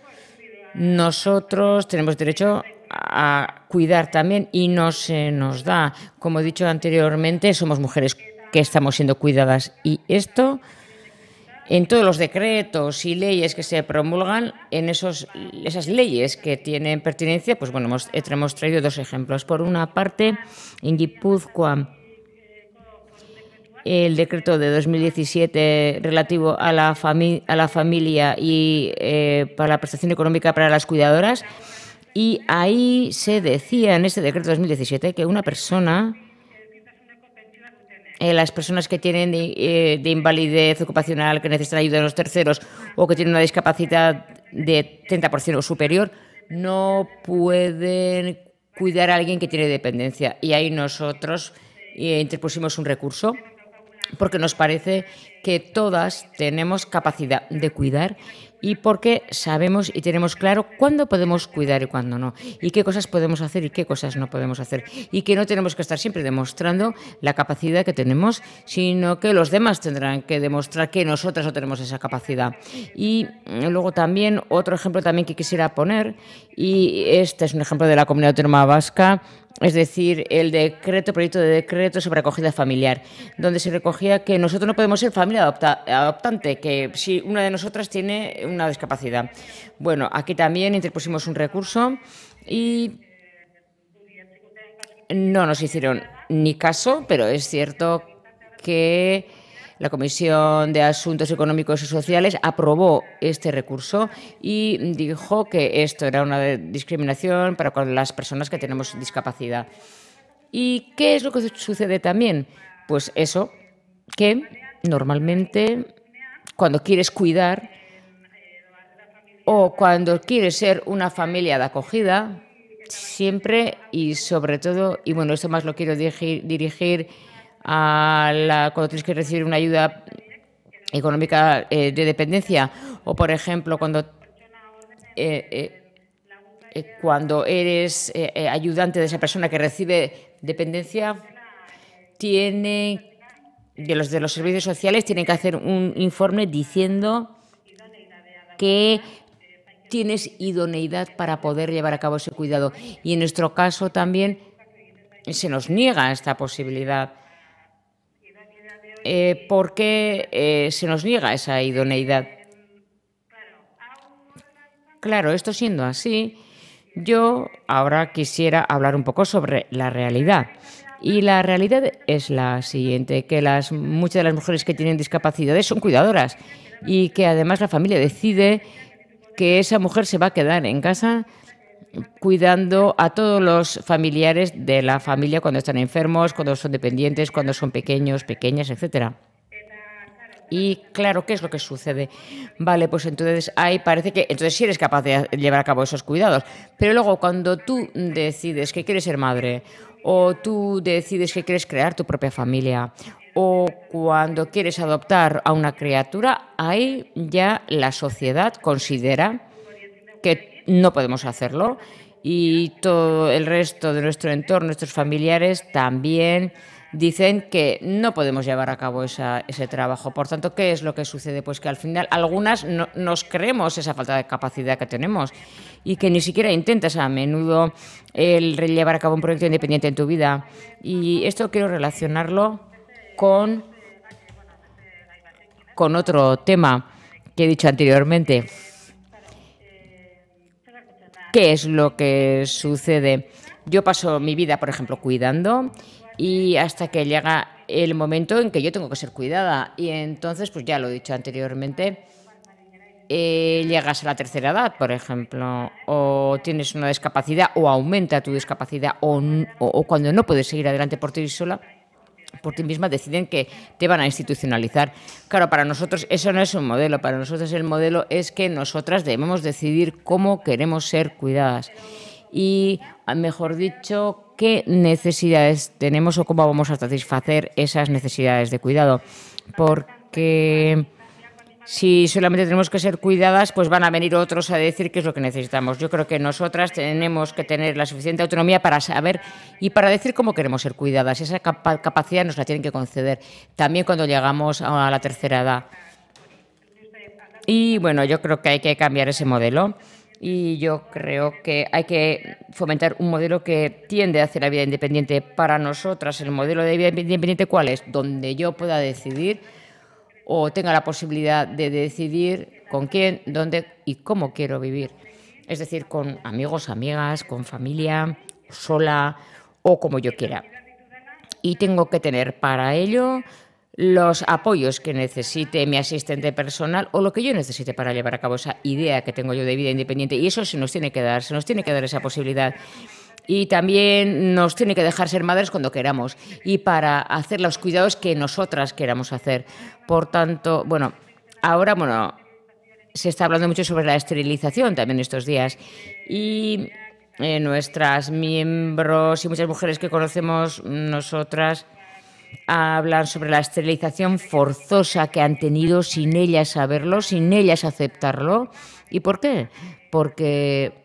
Speaker 2: nosotros tenemos derecho a cuidar también y no se nos da. Como he dicho anteriormente, somos mujeres que estamos siendo cuidadas y esto en todos los decretos y leyes que se promulgan, en esos, esas leyes que tienen pertinencia, pues bueno, hemos, hemos traído dos ejemplos. Por una parte, en Guipúzcoa el decreto de 2017 relativo a la, a la familia y eh, para la prestación económica para las cuidadoras. Y ahí se decía en ese decreto de 2017 que una persona, eh, las personas que tienen eh, de, invalidez ocupacional, que necesitan ayuda de los terceros o que tienen una discapacidad de 30% o superior, no pueden cuidar a alguien que tiene dependencia. Y ahí nosotros interpusimos un recurso porque nos parece que todas tenemos capacidad de cuidar y porque sabemos y tenemos claro cuándo podemos cuidar y cuándo no, y qué cosas podemos hacer y qué cosas no podemos hacer, y que no tenemos que estar siempre demostrando la capacidad que tenemos, sino que los demás tendrán que demostrar que nosotras no tenemos esa capacidad. Y luego también otro ejemplo también que quisiera poner, y este es un ejemplo de la comunidad autónoma vasca, es decir, el decreto, proyecto de decreto sobre acogida familiar, donde se recogía que nosotros no podemos ser familia adoptante, que si una de nosotras tiene una discapacidad. Bueno, aquí también interpusimos un recurso y no nos hicieron ni caso, pero es cierto que la Comisión de Asuntos Económicos y Sociales aprobó este recurso y dijo que esto era una discriminación para las personas que tenemos discapacidad. ¿Y qué es lo que sucede también? Pues eso, que normalmente cuando quieres cuidar o cuando quieres ser una familia de acogida, siempre y sobre todo, y bueno, esto más lo quiero dirigir, a la, cuando tienes que recibir una ayuda económica eh, de dependencia o, por ejemplo, cuando, eh, eh, cuando eres ayudante de esa persona que recibe dependencia, tiene de los de los servicios sociales tienen que hacer un informe diciendo que tienes idoneidad para poder llevar a cabo ese cuidado. Y en nuestro caso también se nos niega esta posibilidad. Eh, ¿por qué eh, se nos niega esa idoneidad? Claro, esto siendo así, yo ahora quisiera hablar un poco sobre la realidad. Y la realidad es la siguiente, que las, muchas de las mujeres que tienen discapacidades son cuidadoras y que además la familia decide que esa mujer se va a quedar en casa cuidando a todos los familiares de la familia cuando están enfermos, cuando son dependientes, cuando son pequeños, pequeñas, etcétera. Y claro, ¿qué es lo que sucede? Vale, pues entonces hay, parece que, entonces sí eres capaz de llevar a cabo esos cuidados, pero luego cuando tú decides que quieres ser madre o tú decides que quieres crear tu propia familia o cuando quieres adoptar a una criatura, ahí ya la sociedad considera que no podemos hacerlo y todo el resto de nuestro entorno, nuestros familiares también dicen que no podemos llevar a cabo esa, ese trabajo. Por tanto, ¿qué es lo que sucede? Pues que al final algunas nos creemos esa falta de capacidad que tenemos y que ni siquiera intentas a menudo el llevar a cabo un proyecto independiente en tu vida. Y esto quiero relacionarlo con, con otro tema que he dicho anteriormente. ¿Qué es lo que sucede? Yo paso mi vida, por ejemplo, cuidando y hasta que llega el momento en que yo tengo que ser cuidada. Y entonces, pues ya lo he dicho anteriormente, eh, llegas a la tercera edad, por ejemplo, o tienes una discapacidad o aumenta tu discapacidad o, o cuando no puedes seguir adelante por ti sola por ti misma deciden que te van a institucionalizar. Claro, para nosotros eso no es un modelo, para nosotros el modelo es que nosotras debemos decidir cómo queremos ser cuidadas y, ah, mejor dicho, qué necesidades tenemos o cómo vamos a satisfacer esas necesidades de cuidado. Porque si solamente tenemos que ser cuidadas, pues van a venir otros a decir qué es lo que necesitamos. Yo creo que nosotras tenemos que tener la suficiente autonomía para saber y para decir cómo queremos ser cuidadas. Esa capacidad nos la tienen que conceder también cuando llegamos a la tercera edad. Y bueno, yo creo que hay que cambiar ese modelo y yo creo que hay que fomentar un modelo que tiende hacia la vida independiente. Para nosotras, el modelo de vida independiente, ¿cuál es? Donde yo pueda decidir o tenga la posibilidad de decidir con quién, dónde y cómo quiero vivir. Es decir, con amigos, amigas, con familia, sola o como yo quiera. Y tengo que tener para ello los apoyos que necesite mi asistente personal o lo que yo necesite para llevar a cabo esa idea que tengo yo de vida independiente. Y eso se nos tiene que dar, se nos tiene que dar esa posibilidad y también nos tiene que dejar ser madres cuando queramos y para hacer los cuidados que nosotras queramos hacer. Por tanto, bueno, ahora, bueno, se está hablando mucho sobre la esterilización también estos días y nuestros eh, nuestras miembros y muchas mujeres que conocemos nosotras hablan sobre la esterilización forzosa que han tenido sin ellas saberlo, sin ellas aceptarlo. ¿Y por qué? Porque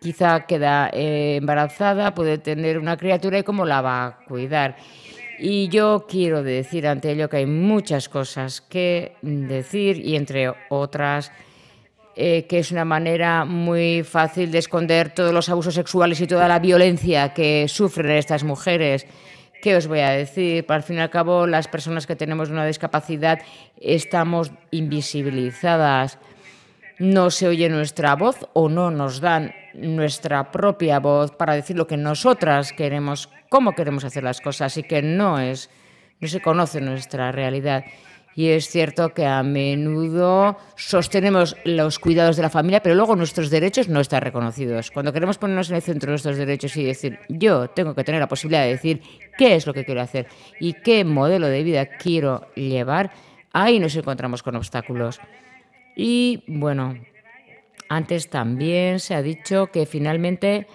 Speaker 2: quizá queda eh, embarazada, puede tener una criatura y cómo la va a cuidar. Y yo quiero decir ante ello que hay muchas cosas que decir y entre otras eh, que es una manera muy fácil de esconder todos los abusos sexuales y toda la violencia que sufren estas mujeres. ¿Qué os voy a decir? Al fin y al cabo, las personas que tenemos una discapacidad estamos invisibilizadas no se oye nuestra voz o no nos dan nuestra propia voz para decir lo que nosotras queremos, cómo queremos hacer las cosas y que no es, no se conoce nuestra realidad. Y es cierto que a menudo sostenemos los cuidados de la familia, pero luego nuestros derechos no están reconocidos. Cuando queremos ponernos en el centro de nuestros derechos y decir, yo tengo que tener la posibilidad de decir qué es lo que quiero hacer y qué modelo de vida quiero llevar, ahí nos encontramos con obstáculos. Y bueno, antes también se ha dicho que finalmente,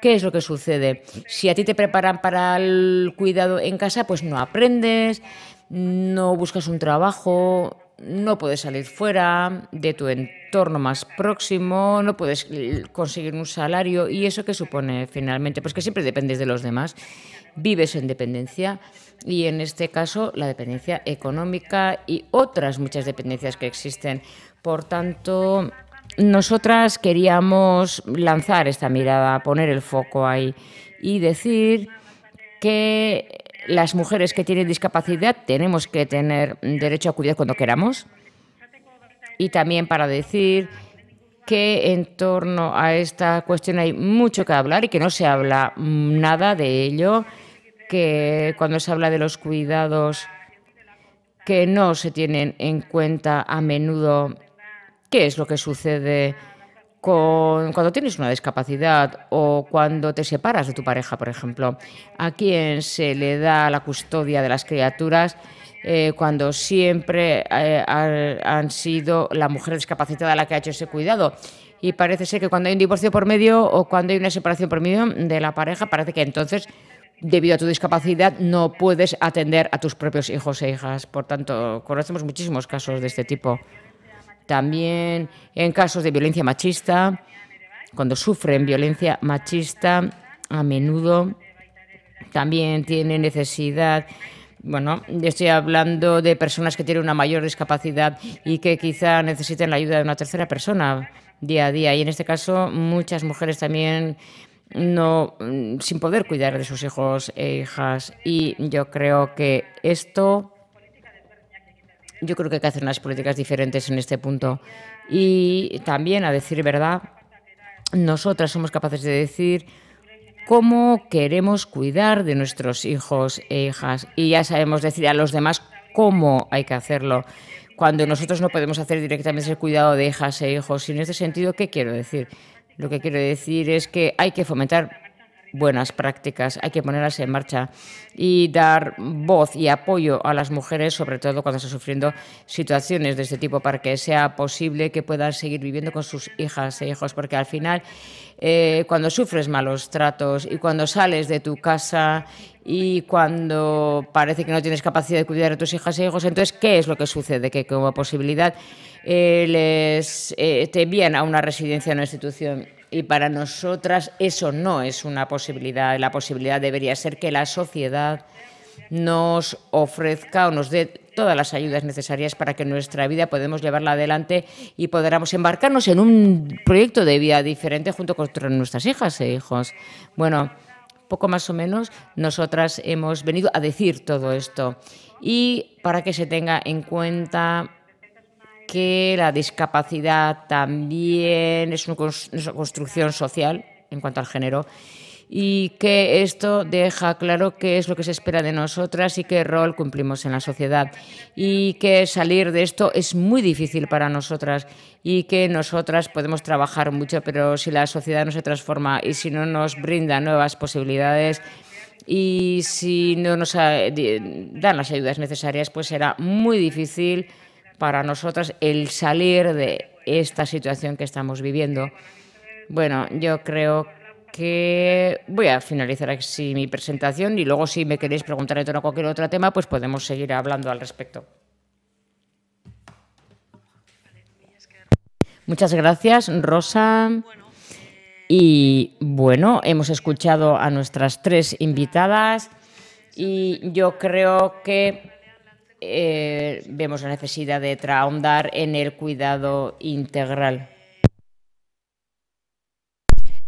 Speaker 2: ¿qué es lo que sucede? Si a ti te preparan para el cuidado en casa, pues no aprendes, no buscas un trabajo, no puedes salir fuera de tu entorno más próximo, no puedes eh, conseguir un salario y eso que supone finalmente, pues que siempre dependes de los demás, vives en dependencia y en este caso la dependencia económica y otras muchas dependencias que existen. Por tanto, nosotras queríamos lanzar esta mirada, poner el foco ahí y decir que las mujeres que tienen discapacidad tenemos que tener derecho a cuidar cuando queramos. Y también para decir que en torno a esta cuestión hay mucho que hablar y que no se habla nada de ello, que cuando se habla de los cuidados que no se tienen en cuenta a menudo qué es lo que sucede cuando tienes una discapacidad o cuando te separas de tu pareja, por ejemplo, a quién se le da la custodia de las criaturas eh, cuando siempre eh, han sido la mujer discapacitada la que ha hecho ese cuidado. Y parece ser que cuando hay un divorcio por medio o cuando hay una separación por medio de la pareja, parece que entonces, debido a tu discapacidad, no puedes atender a tus propios hijos e hijas. Por tanto, conocemos muchísimos casos de este tipo. También en casos de violencia machista, cuando sufren violencia machista, a menudo también tienen necesidad bueno, estoy hablando de personas que tienen una mayor discapacidad y que quizá necesiten la ayuda de una tercera persona día a día. Y en este caso, muchas mujeres también no mm, sin poder cuidar de sus hijos e hijas. Y yo creo que esto yo creo que hay que hacer unas políticas diferentes en este punto. Y también, a decir verdad, nosotras somos capaces de decir cómo queremos cuidar de nuestros hijos e hijas. Y ya sabemos decir a los demás cómo hay que hacerlo. Cuando nosotros no podemos hacer directamente el cuidado de hijas e hijos. Y en este sentido, ¿qué quiero decir? Lo que quiero decir es que hay que fomentar buenas prácticas, hay que ponerlas en marcha y dar voz y apoyo a las mujeres, sobre todo cuando están sufriendo situaciones de este tipo, para que sea posible que puedan seguir viviendo con sus hijas e hijos, porque al final, eh, cuando sufres malos tratos y cuando sales de tu casa y cuando parece que no tienes capacidad de cuidar a tus hijas e hijos, entonces, ¿qué es lo que sucede? Que como posibilidad eh, les, eh, te envían a una residencia, a una institución y para nosotras eso no es una posibilidad. La posibilidad debería ser que la sociedad nos ofrezca o nos dé todas las ayudas necesarias para que nuestra vida podamos llevarla adelante y podamos embarcarnos en un proyecto de vida diferente junto con nuestras hijas e hijos. Bueno, poco más o menos nosotras hemos venido a decir todo esto y para que se tenga en cuenta que la discapacidad también es una construcción social en cuanto al género y que esto deja claro qué es lo que se espera de nosotras y qué rol cumplimos en la sociedad y que salir de esto es muy difícil para nosotras y que nosotras podemos trabajar mucho, pero si la sociedad no se transforma y si no nos brinda nuevas posibilidades y si no nos eh, dan las ayudas necesarias, pues será muy difícil para nosotras el salir de esta situación que estamos viviendo. Bueno, yo creo que voy a finalizar así mi presentación y luego si me queréis preguntar en torno a cualquier otro tema, pues podemos seguir hablando al respecto. Muchas gracias, Rosa. Y bueno, hemos escuchado a nuestras tres invitadas y yo creo que eh, vemos la necesidad de ahondar
Speaker 1: en el cuidado integral.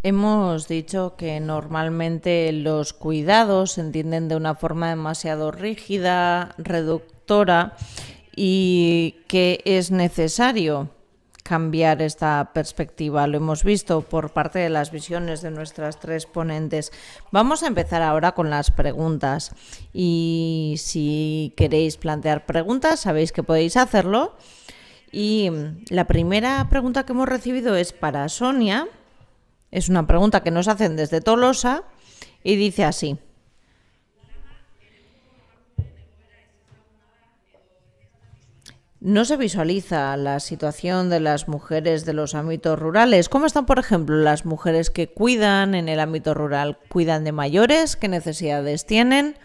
Speaker 1: Hemos dicho que normalmente los cuidados se entienden de una forma demasiado rígida, reductora y que es necesario cambiar esta perspectiva. Lo hemos visto por parte de las visiones de nuestras tres ponentes. Vamos a empezar ahora con las preguntas y si queréis plantear preguntas sabéis que podéis hacerlo. Y la primera pregunta que hemos recibido es para Sonia. Es una pregunta que nos hacen desde Tolosa y dice así. no se visualiza la situación de las mujeres de los ámbitos rurales. ¿Cómo están, por ejemplo, las mujeres que cuidan en el ámbito rural? ¿Cuidan de mayores? ¿Qué necesidades tienen?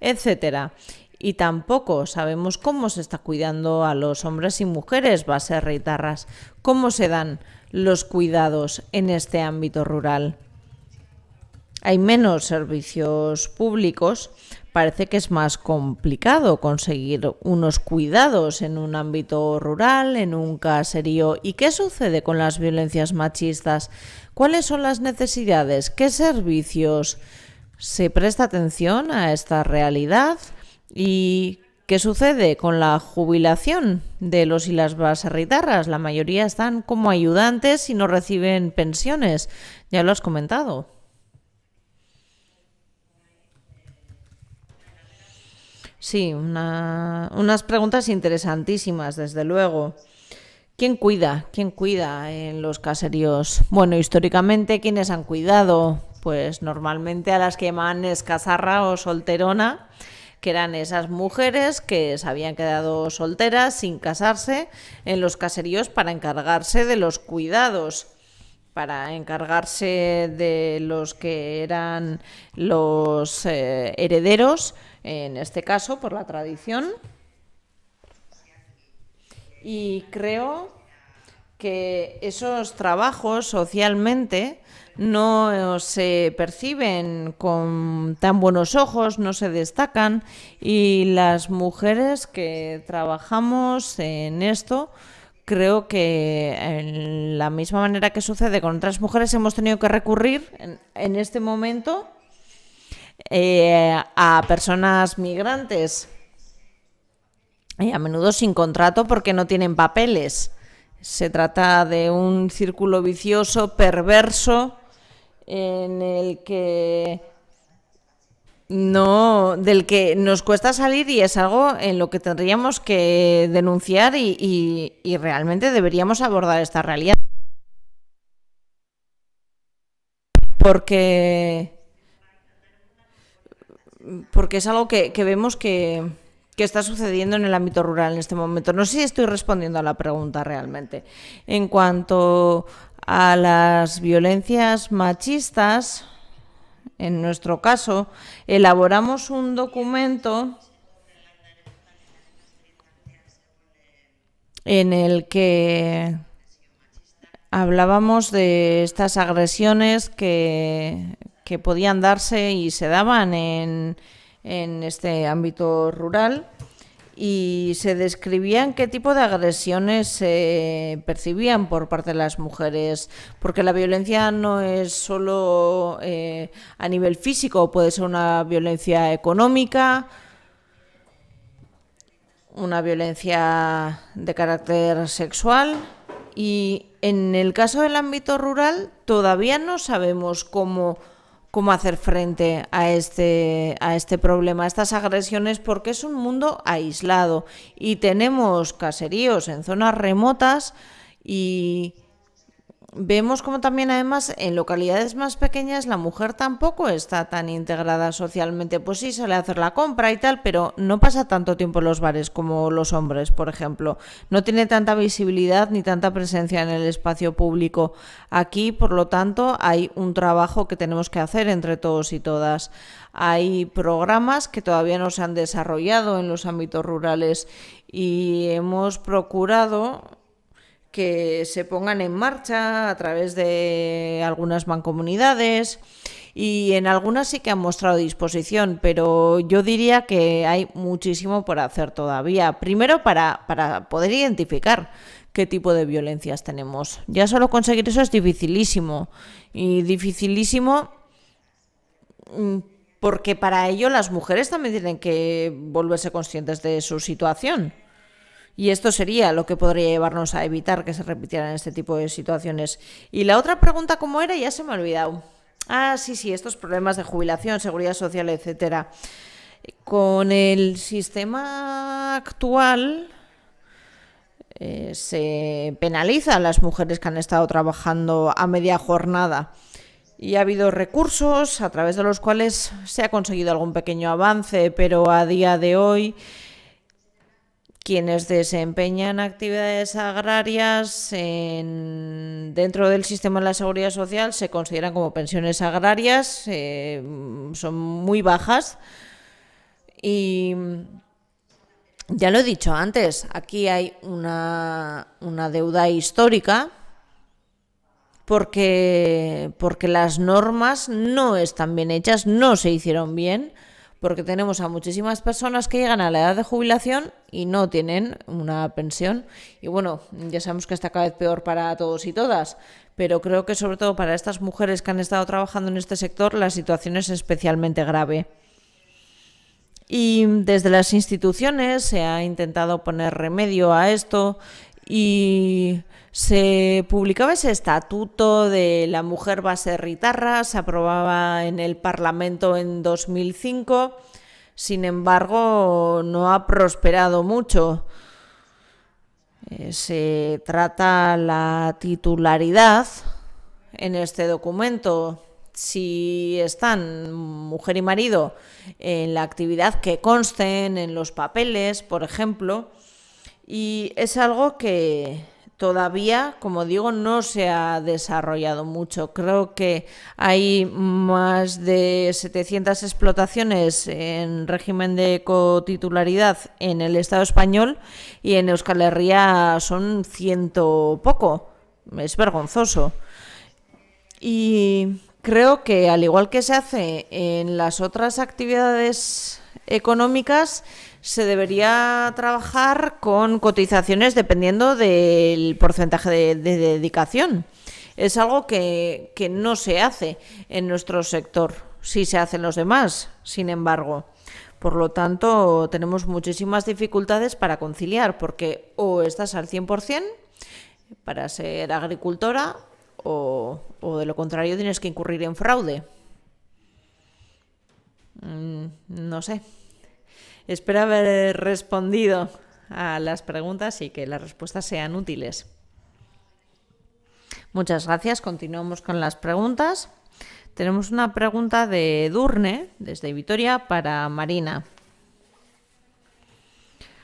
Speaker 1: Etcétera. Y tampoco sabemos cómo se está cuidando a los hombres y mujeres, va a reitarras. ¿Cómo se dan los cuidados en este ámbito rural? Hay menos servicios públicos, parece que es más complicado conseguir unos cuidados en un ámbito rural, en un caserío. ¿Y qué sucede con las violencias machistas? ¿Cuáles son las necesidades? ¿Qué servicios? ¿Se presta atención a esta realidad? ¿Y ¿Qué sucede con la jubilación de los y las baserritarras? La mayoría están como ayudantes y no reciben pensiones. Ya lo has comentado. Sí, unas preguntas interesantísimas, desde luego. ¿Quién cuida? ¿Quién cuida en los caseríos? Bueno, históricamente, ¿quiénes han cuidado? Pues normalmente a las que llaman escazarra o solterona, que eran esas mujeres que se habían quedado solteras sin casarse en los caseríos para encargarse de los cuidados para encargarse de los que eran los eh, herederos en este caso por la tradición. Y creo que esos trabajos socialmente no se perciben con tan buenos ojos, no se destacan y las mujeres que trabajamos en esto, creo que en la misma manera que sucede con otras mujeres hemos tenido que recurrir en, este momento eh, a personas migrantes, y a menudo sin contrato porque no tienen papeles. Se trata de un círculo vicioso, perverso, en el que no, del que nos cuesta salir y es algo en lo que tendríamos que denunciar y realmente deberíamos abordar esta realidad. Porque porque es algo que, vemos que, que está sucediendo en el ámbito rural en este momento. No sé si estoy respondiendo a la pregunta realmente. En cuanto a las violencias machistas, en nuestro caso, elaboramos un documento en el que hablábamos de estas agresiones que, que podían darse y se daban en, este ámbito rural y se describían qué tipo de agresiones se percibían por parte de las mujeres, porque la violencia no es solo eh, a nivel físico, puede ser una violencia económica, una violencia de carácter sexual y en el caso del ámbito rural todavía no sabemos cómo cómo hacer frente a este, a este problema, a estas agresiones, porque es un mundo aislado y tenemos caseríos en zonas remotas y Vemos como también además en localidades más pequeñas la mujer tampoco está tan integrada socialmente. Pues sí, sale a hacer la compra y tal, pero no pasa tanto tiempo en los bares como los hombres, por ejemplo. No tiene tanta visibilidad ni tanta presencia en el espacio público. Aquí, por lo tanto, hay un trabajo que tenemos que hacer entre todos y todas. Hay programas que todavía no se han desarrollado en los ámbitos rurales y hemos procurado que se pongan en marcha a través de algunas mancomunidades y en algunas sí que han mostrado disposición, pero yo diría que hay muchísimo por hacer todavía. Primero para, para poder identificar qué tipo de violencias tenemos. Ya solo conseguir eso es dificilísimo y dificilísimo mm, porque para ello las mujeres también tienen que volverse conscientes de su situación. Y esto sería lo que podría llevarnos a evitar que se repitieran este tipo de situaciones. Y la otra pregunta, ¿cómo era? Ya se me ha olvidado. Ah, sí, sí, estos problemas de jubilación, seguridad social, etcétera. Con el sistema actual, eh, se penaliza a las mujeres que han estado trabajando a media jornada. Y ha habido recursos a través de los cuales se ha conseguido algún pequeño avance, pero a día de hoy quienes desempeñan actividades agrarias dentro del sistema de la seguridad social se consideran como pensiones agrarias, eh, son muy bajas y ya lo he dicho antes, aquí hay una, deuda histórica porque las normas no están bien hechas, no se hicieron bien porque tenemos a muchísimas personas que llegan a la edad de jubilación y no tienen una pensión. Y bueno, ya sabemos que está cada vez peor para todos y todas, pero creo que sobre todo para estas mujeres que han estado trabajando en este sector la situación es especialmente grave. Y desde las instituciones se ha intentado poner remedio a esto, y se publicaba ese estatuto de la mujer base a se aprobaba en el Parlamento en 2005, sin embargo no ha prosperado mucho. Eh, se trata la titularidad en este documento. Si están mujer y marido en la actividad que consten en los papeles, por ejemplo, y es algo que todavía, como digo, no se ha desarrollado mucho. Creo que hay más de 700 explotaciones en régimen de cotitularidad en el Estado español y en Euskal Herria son ciento poco. Es vergonzoso. Y creo que al igual que se hace en las otras actividades económicas, se debería trabajar con cotizaciones dependiendo del porcentaje de, dedicación. Es algo que, no se hace en nuestro sector, sí se hacen los demás, sin embargo. Por lo tanto, tenemos muchísimas dificultades para conciliar, porque o estás al 100% para ser agricultora, o, o de lo contrario tienes que incurrir en fraude. Mm, no sé. Espero haber respondido a las preguntas y que las respuestas sean útiles. Muchas gracias. Continuamos con las preguntas. Tenemos una pregunta de Durne, desde Vitoria, para Marina.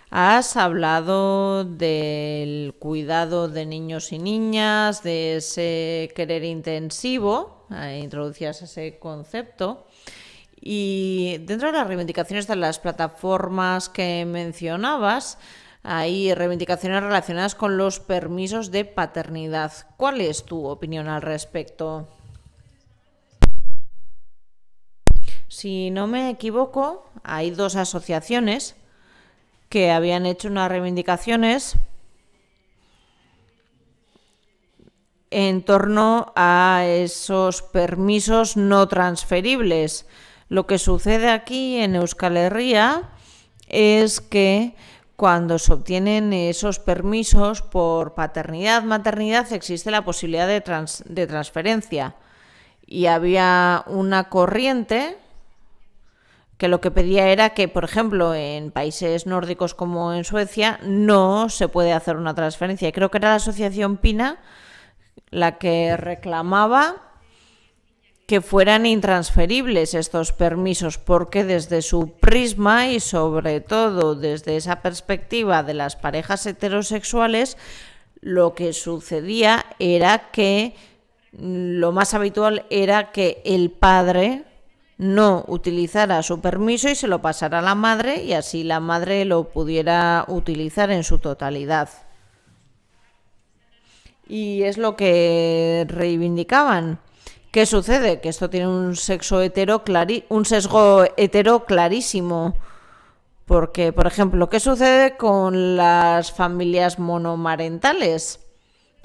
Speaker 1: Has hablado del cuidado de niños y niñas, de ese querer intensivo, eh, introducías ese concepto. Y dentro de las reivindicaciones de las plataformas que mencionabas, hay reivindicaciones relacionadas con los permisos de paternidad. ¿Cuál es tu opinión al respecto? Si no me equivoco, hay dos asociaciones que habían hecho unas reivindicaciones en torno a esos permisos no transferibles. Lo que sucede aquí en Euskal Herria es que cuando se obtienen esos permisos por paternidad, maternidad, existe la posibilidad de, transferencia. Y había una corriente que lo que pedía era que, por ejemplo, en países nórdicos como en Suecia, no se puede hacer una transferencia. Y creo que era la Asociación Pina la que reclamaba que fueran intransferibles estos permisos, porque desde su prisma y sobre todo desde esa perspectiva de las parejas heterosexuales, lo que sucedía era que mm, lo más habitual era que el padre no utilizara su permiso y se lo pasara a la madre y así la madre lo pudiera utilizar en su totalidad. Y es lo que reivindicaban. ¿Qué sucede? Que esto tiene un sexo hetero un sesgo hetero clarísimo. Porque, por ejemplo, ¿qué sucede con las familias monomarentales?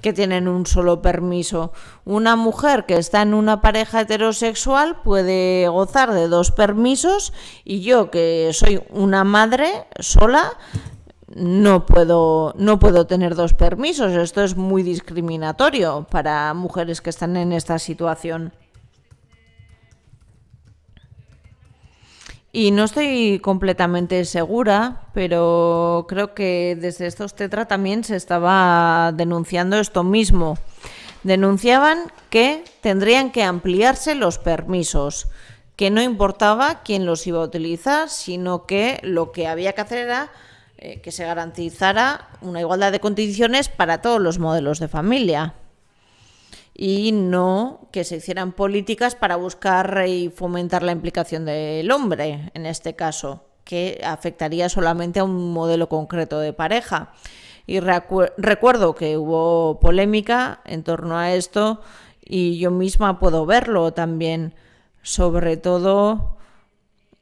Speaker 1: que tienen un solo permiso. Una mujer que está en una pareja heterosexual puede gozar de dos permisos y yo que soy una madre sola no puedo, no puedo tener dos permisos. Esto es muy discriminatorio para mujeres que están en esta situación. Y no estoy completamente segura, pero creo que desde estos tetra también se estaba denunciando esto mismo. Denunciaban que tendrían que ampliarse los permisos, que no importaba quién los iba a utilizar, sino que lo que había que hacer era eh, que se garantizara una igualdad de condiciones para todos los modelos de familia y no que se hicieran políticas para buscar y fomentar la implicación del hombre, en este caso, que afectaría solamente a un modelo concreto de pareja. Y recuerdo que hubo polémica en torno a esto y yo misma puedo verlo también, sobre todo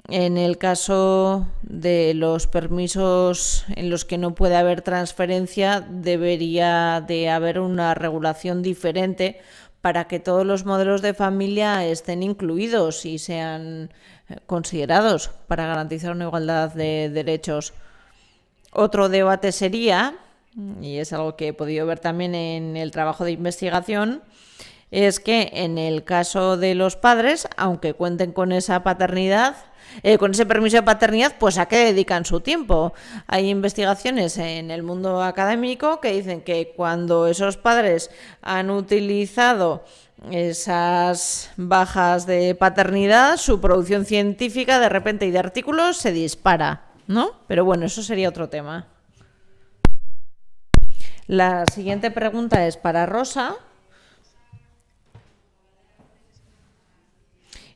Speaker 1: en el caso de los permisos en los que no puede haber transferencia, debería de haber una regulación diferente para que todos los modelos de familia estén incluidos y sean eh, considerados para garantizar una igualdad de derechos. Otro debate sería, y es algo que he podido ver también en el trabajo de investigación, es que en el caso de los padres, aunque cuenten con esa paternidad, eh, con ese permiso de paternidad, pues a qué dedican su tiempo. Hay investigaciones en el mundo académico que dicen que cuando esos padres han utilizado esas bajas de paternidad, su producción científica de repente y de artículos se dispara, ¿no? Pero bueno, eso sería otro tema. La siguiente pregunta es para Rosa.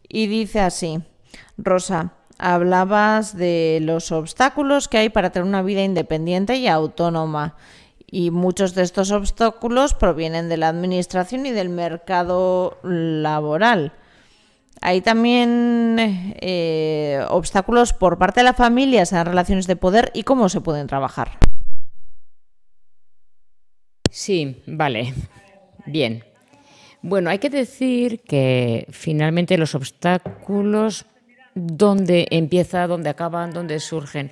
Speaker 1: Y dice así. Rosa, hablabas de los obstáculos que hay para tener una vida independiente y autónoma. Y muchos de estos obstáculos provienen de la administración y del mercado laboral. Hay también eh, obstáculos por parte de la familia, esas relaciones de poder y cómo se pueden trabajar.
Speaker 2: Sí, vale. Bien. Bueno, hay que decir que finalmente los obstáculos dónde empieza, dónde acaban, dónde surgen.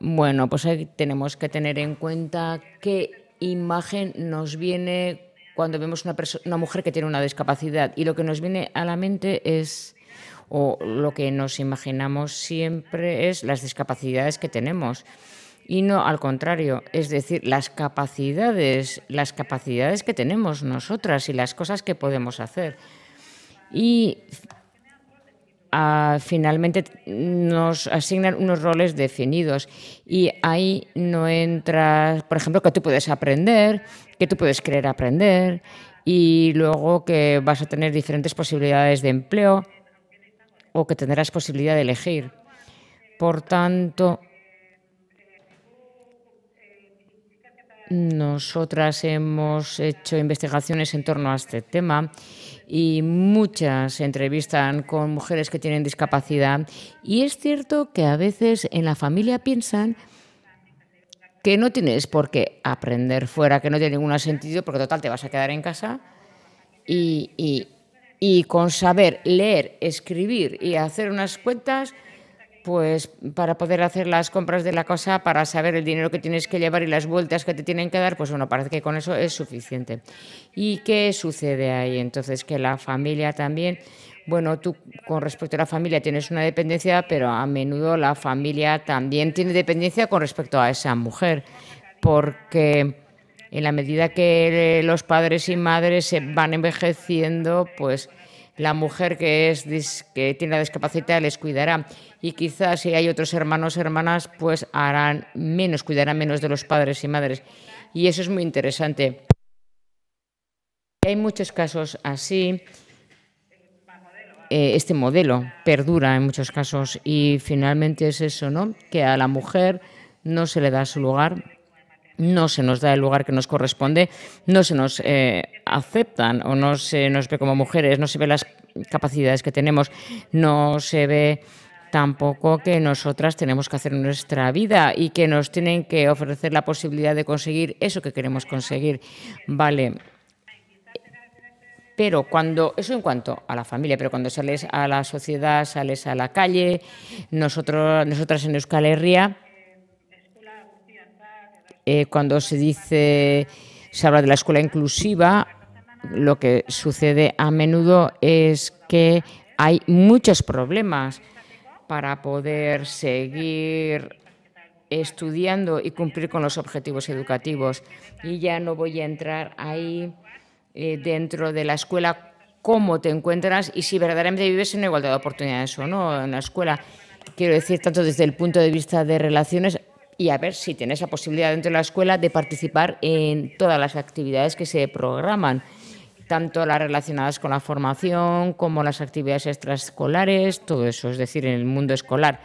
Speaker 2: Bueno, pues ahí tenemos que tener en cuenta qué imagen nos viene cuando vemos una, una mujer que tiene una discapacidad. Y lo que nos viene a la mente es, o lo que nos imaginamos siempre es las discapacidades que tenemos. Y no al contrario, es decir, las capacidades, las capacidades que tenemos nosotras y las cosas que podemos hacer. Y finalmente nos asignan unos roles definidos y ahí no entras, por ejemplo, que tú puedes aprender, que tú puedes querer aprender y luego que vas a tener diferentes posibilidades de empleo o que tendrás posibilidad de elegir. Por tanto, Nosotras hemos hecho investigaciones en torno a este tema y muchas entrevistan con mujeres que tienen discapacidad y es cierto que a veces en la familia piensan que no tienes por qué aprender fuera, que no tiene ningún sentido porque total te vas a quedar en casa y, y con saber leer, escribir y hacer unas cuentas pues para poder hacer las compras de la casa, para saber el dinero que tienes que llevar y las vueltas que te tienen que dar, pues bueno, parece que con eso es suficiente. ¿Y qué sucede ahí? Entonces, que la familia también, bueno, tú con respecto a la familia tienes una dependencia, pero a menudo la familia también tiene dependencia con respecto a esa mujer, porque en la medida que los padres y madres se van envejeciendo, pues la mujer que, es, que tiene la discapacidad les cuidará. Y quizás si hay otros hermanos, hermanas, pues harán menos, cuidarán menos de los padres y madres. Y eso es muy interesante. Hay muchos casos así. Eh, este modelo perdura en muchos casos y finalmente es eso, ¿no? Que a la mujer no se le da su lugar no se nos da el lugar que nos corresponde, no se nos eh, aceptan o no se nos ve como mujeres, no se ve las capacidades que tenemos, no se ve tampoco que nosotras tenemos que hacer nuestra vida y que nos tienen que ofrecer la posibilidad de conseguir eso que queremos conseguir. Vale. Pero cuando, eso en cuanto a la familia, pero cuando sales a la sociedad, sales a la calle, nosotros, nosotras en Euskal Herria, eh, cuando se dice, se habla de la escuela inclusiva, lo que sucede a menudo es que hay muchos problemas para poder seguir estudiando y cumplir con los objetivos educativos. Y ya no voy a entrar ahí eh, dentro de la escuela cómo te encuentras y si verdaderamente vives en igualdad de oportunidades o no en la escuela. Quiero decir, tanto desde el punto de vista de relaciones y a ver si tiene la posibilidad dentro de la escuela de participar en todas las actividades que se programan, tanto las relacionadas con la formación como las actividades extraescolares, todo eso, es decir, en el mundo escolar.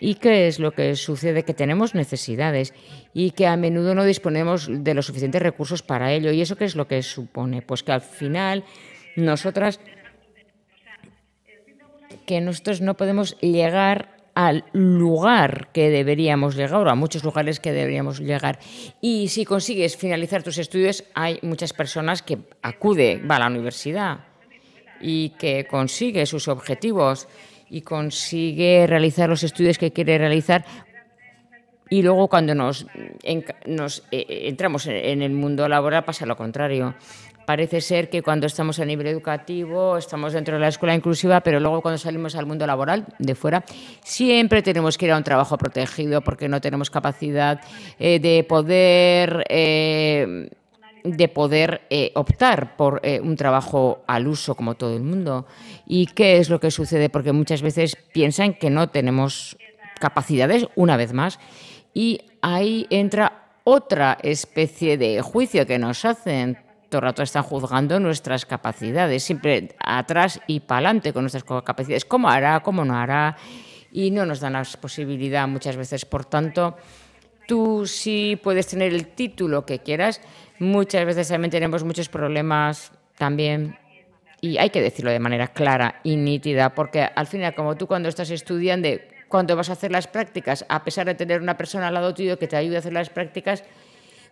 Speaker 2: ¿Y qué es lo que sucede? Que tenemos necesidades y que a menudo no disponemos de los suficientes recursos para ello. ¿Y eso qué es lo que supone? Pues que al final nosotras, que nosotros no podemos llegar al lugar que deberíamos llegar o a muchos lugares que deberíamos llegar. Y si consigues finalizar tus estudios, hay muchas personas que acude, va a la universidad y que consigue sus objetivos y consigue realizar los estudios que quiere realizar. Y luego cuando nos, eh, entramos en el mundo laboral pasa lo contrario parece ser que cuando estamos a nivel educativo, estamos dentro de la escuela inclusiva, pero luego cuando salimos al mundo laboral de fuera, siempre tenemos que ir a un trabajo protegido porque no tenemos capacidad eh, de poder, eh, de poder eh, optar por un trabajo al uso como todo el mundo. ¿Y qué es lo que sucede? Porque muchas veces piensan que no tenemos capacidades, una vez más, y ahí entra otra especie de juicio que nos hacen todo el rato están juzgando nuestras capacidades, siempre atrás y para adelante con nuestras capacidades, cómo hará, cómo no hará, y no nos dan la posibilidad muchas veces. Por tanto, tú sí puedes tener el título que quieras, muchas veces también tenemos muchos problemas también. Y hay que decirlo de manera clara y nítida, porque al final, como tú cuando estás estudiando, cuando vas a hacer las prácticas, a pesar de tener una persona al lado tuyo que te ayude a hacer las prácticas,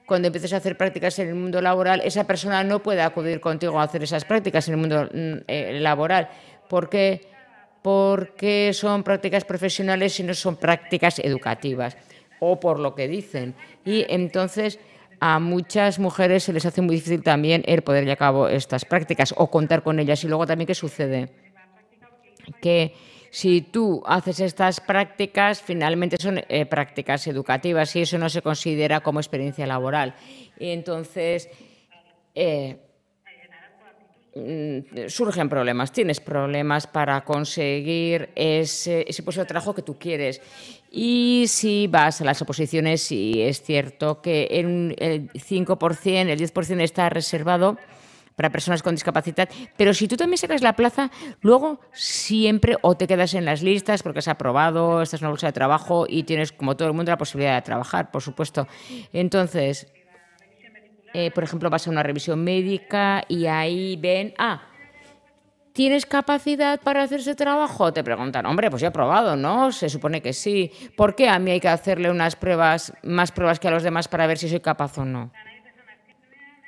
Speaker 2: cuando empieces a hacer prácticas en el mundo laboral, esa persona no puede acudir contigo a hacer esas prácticas en el mundo mm, eh, laboral. ¿Por qué? Porque son prácticas profesionales y no son prácticas educativas, o por lo que dicen. Y entonces a muchas mujeres se les hace muy difícil también el poder llevar a cabo estas prácticas o contar con ellas. Y luego también, ¿qué sucede? Que si tú haces estas prácticas, finalmente son eh, prácticas educativas y eso no se considera como experiencia laboral. Y entonces eh, mm, surgen problemas, tienes problemas para conseguir ese, puesto de trabajo que tú quieres. Y si vas a las oposiciones, sí es cierto que en el 5%, el 10% está reservado para personas con discapacidad, pero si tú también sacas la plaza, luego siempre o te quedas en las listas porque has aprobado, estás en una bolsa de trabajo y tienes, como todo el mundo, la posibilidad de trabajar, por supuesto. Entonces, eh, por ejemplo, vas a una revisión médica y ahí ven, ah, ¿Tienes capacidad para hacer ese trabajo? Te preguntan, hombre, pues ya he probado, ¿no? Se supone que sí. ¿Por qué a mí hay que hacerle unas pruebas, más pruebas que a los demás para ver si soy capaz o no?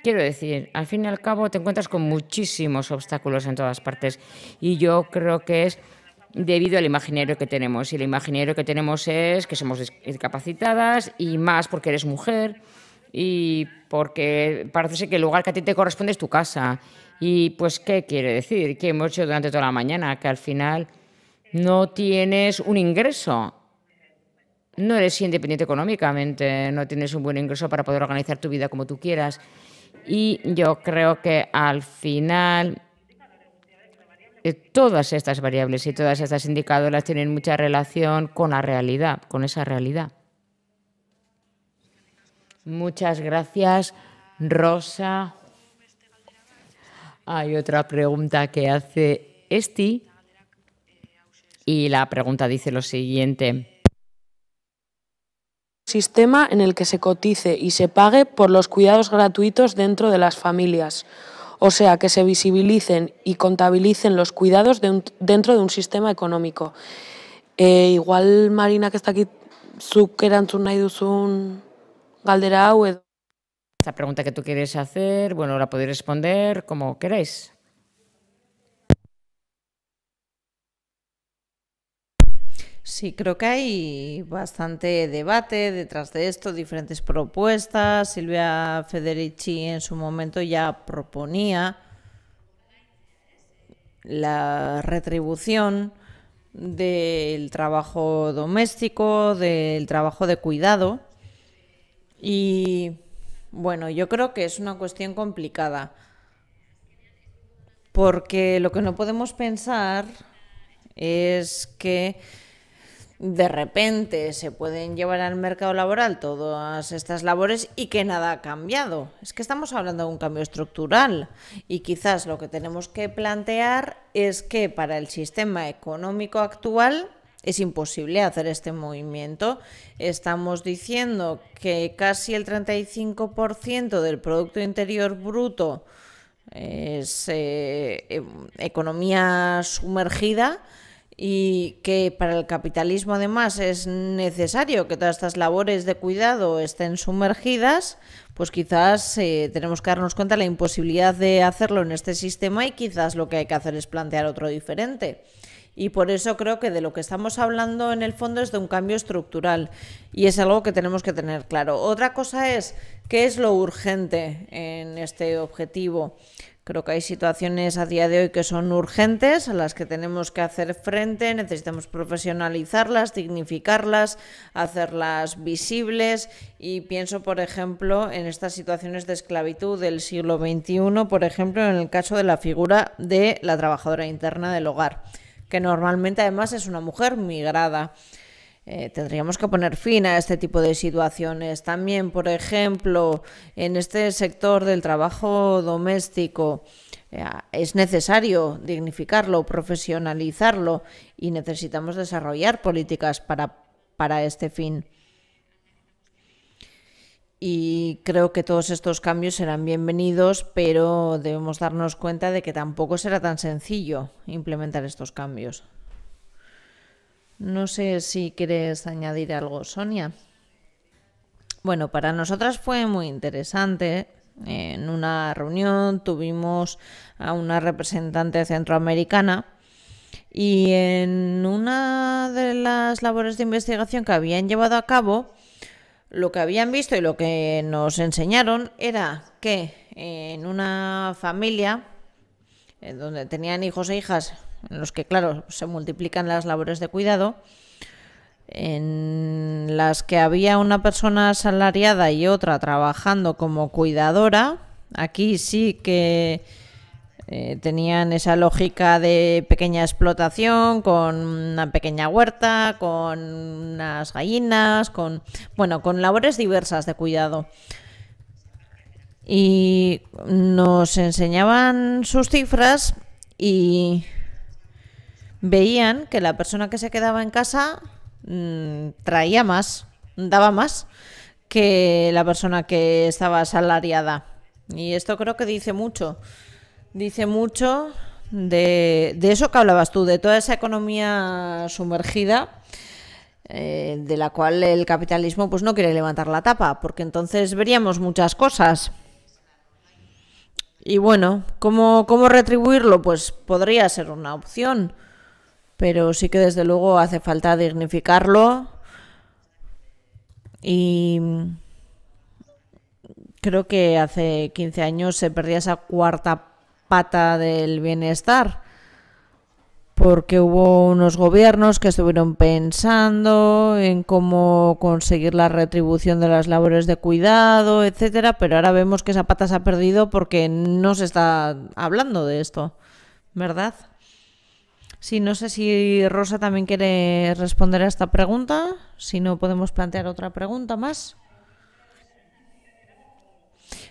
Speaker 2: Quiero decir, al fin y al cabo te encuentras con muchísimos obstáculos en todas partes y yo creo que es debido al imaginario que tenemos. Y el imaginario que tenemos es que somos discapacitadas y más porque eres mujer y porque parece que el lugar que a ti te corresponde es tu casa. Y pues, ¿qué quiere decir? Que hemos hecho durante toda la mañana, que al final no tienes un ingreso. No eres independiente económicamente, no tienes un buen ingreso para poder organizar tu vida como tú quieras. Y yo creo que al final eh, todas estas variables y todas estas indicadoras tienen mucha relación con la realidad, con esa realidad. Muchas gracias, Rosa. Hay otra pregunta que hace Esti y la pregunta dice lo siguiente sistema en el que se cotice y se pague por los cuidados gratuitos
Speaker 1: dentro de las familias, o sea, que se visibilicen y contabilicen los cuidados dentro de un sistema económico. Eh, igual, Marina, que está aquí,
Speaker 2: zuk erantzun nahi duzun galdera Esta pregunta que tú quieres hacer, bueno, la podéis responder como queráis.
Speaker 1: Sí, creo que hay bastante debate detrás de esto, diferentes propuestas. Silvia Federici en su momento ya proponía la retribución del trabajo doméstico, del trabajo de cuidado. Y bueno, yo creo que es una cuestión complicada, porque lo que no podemos pensar es que de repente se pueden llevar al mercado laboral todas estas labores y que nada ha cambiado. Es que estamos hablando de un cambio estructural y quizás lo que tenemos que plantear es que para el sistema económico actual es imposible hacer este movimiento. Estamos diciendo que casi el 35% del Producto Interior Bruto es eh, em, economía sumergida y que para el capitalismo además es necesario que todas estas labores de cuidado estén sumergidas, pues quizás eh, tenemos que darnos cuenta de la imposibilidad de hacerlo en este sistema y quizás lo que hay que hacer es plantear otro diferente. Y por eso creo que de lo que estamos hablando en el fondo es de un cambio estructural y es algo que tenemos que tener claro. Otra cosa es qué es lo urgente en este objetivo. Creo que hay situaciones a día de hoy que son urgentes, a las que tenemos que hacer frente, necesitamos profesionalizarlas, dignificarlas, hacerlas visibles y pienso, por ejemplo, en estas situaciones de esclavitud del siglo XXI, por ejemplo, en el caso de la figura de la trabajadora interna del hogar, que normalmente además es una mujer migrada. Eh, tendríamos que poner fin a este tipo de situaciones. También, por ejemplo, en este sector del trabajo doméstico eh, es necesario dignificarlo, profesionalizarlo y necesitamos desarrollar políticas para este fin. Y creo que todos estos cambios serán bienvenidos, pero debemos darnos cuenta de que tampoco será tan sencillo implementar estos cambios. No sé si quieres añadir algo, Sonia. Bueno, para nosotras fue muy interesante. En una reunión tuvimos a una representante centroamericana y en una de las labores de investigación que habían llevado a cabo, lo que habían visto y lo que nos enseñaron era que en una familia donde tenían hijos e hijas en los que, claro, se multiplican las labores de cuidado, en las que había una persona asalariada y otra trabajando como cuidadora. Aquí sí que eh, tenían esa lógica de pequeña explotación, con una pequeña huerta, con unas gallinas, con, bueno, con labores diversas de cuidado y nos enseñaban sus cifras y veían que la persona que se quedaba en casa mm, traía más, daba más que la persona que estaba asalariada. Y esto creo que dice mucho. Dice mucho de, eso que hablabas tú, de toda esa economía sumergida. Eh, de la cual el capitalismo pues no quiere levantar la tapa, porque entonces veríamos muchas cosas. Y bueno, ¿cómo, cómo retribuirlo? Pues podría ser una opción pero sí que desde luego hace falta dignificarlo y creo que hace 15 años se perdía esa cuarta pata del bienestar porque hubo unos gobiernos que estuvieron pensando en cómo conseguir la retribución de las labores de cuidado, etcétera, pero ahora vemos que esa pata se ha perdido porque no se está hablando de esto, ¿verdad? Sí, no sé si Rosa también quiere responder a esta pregunta. Si no, podemos plantear otra pregunta más.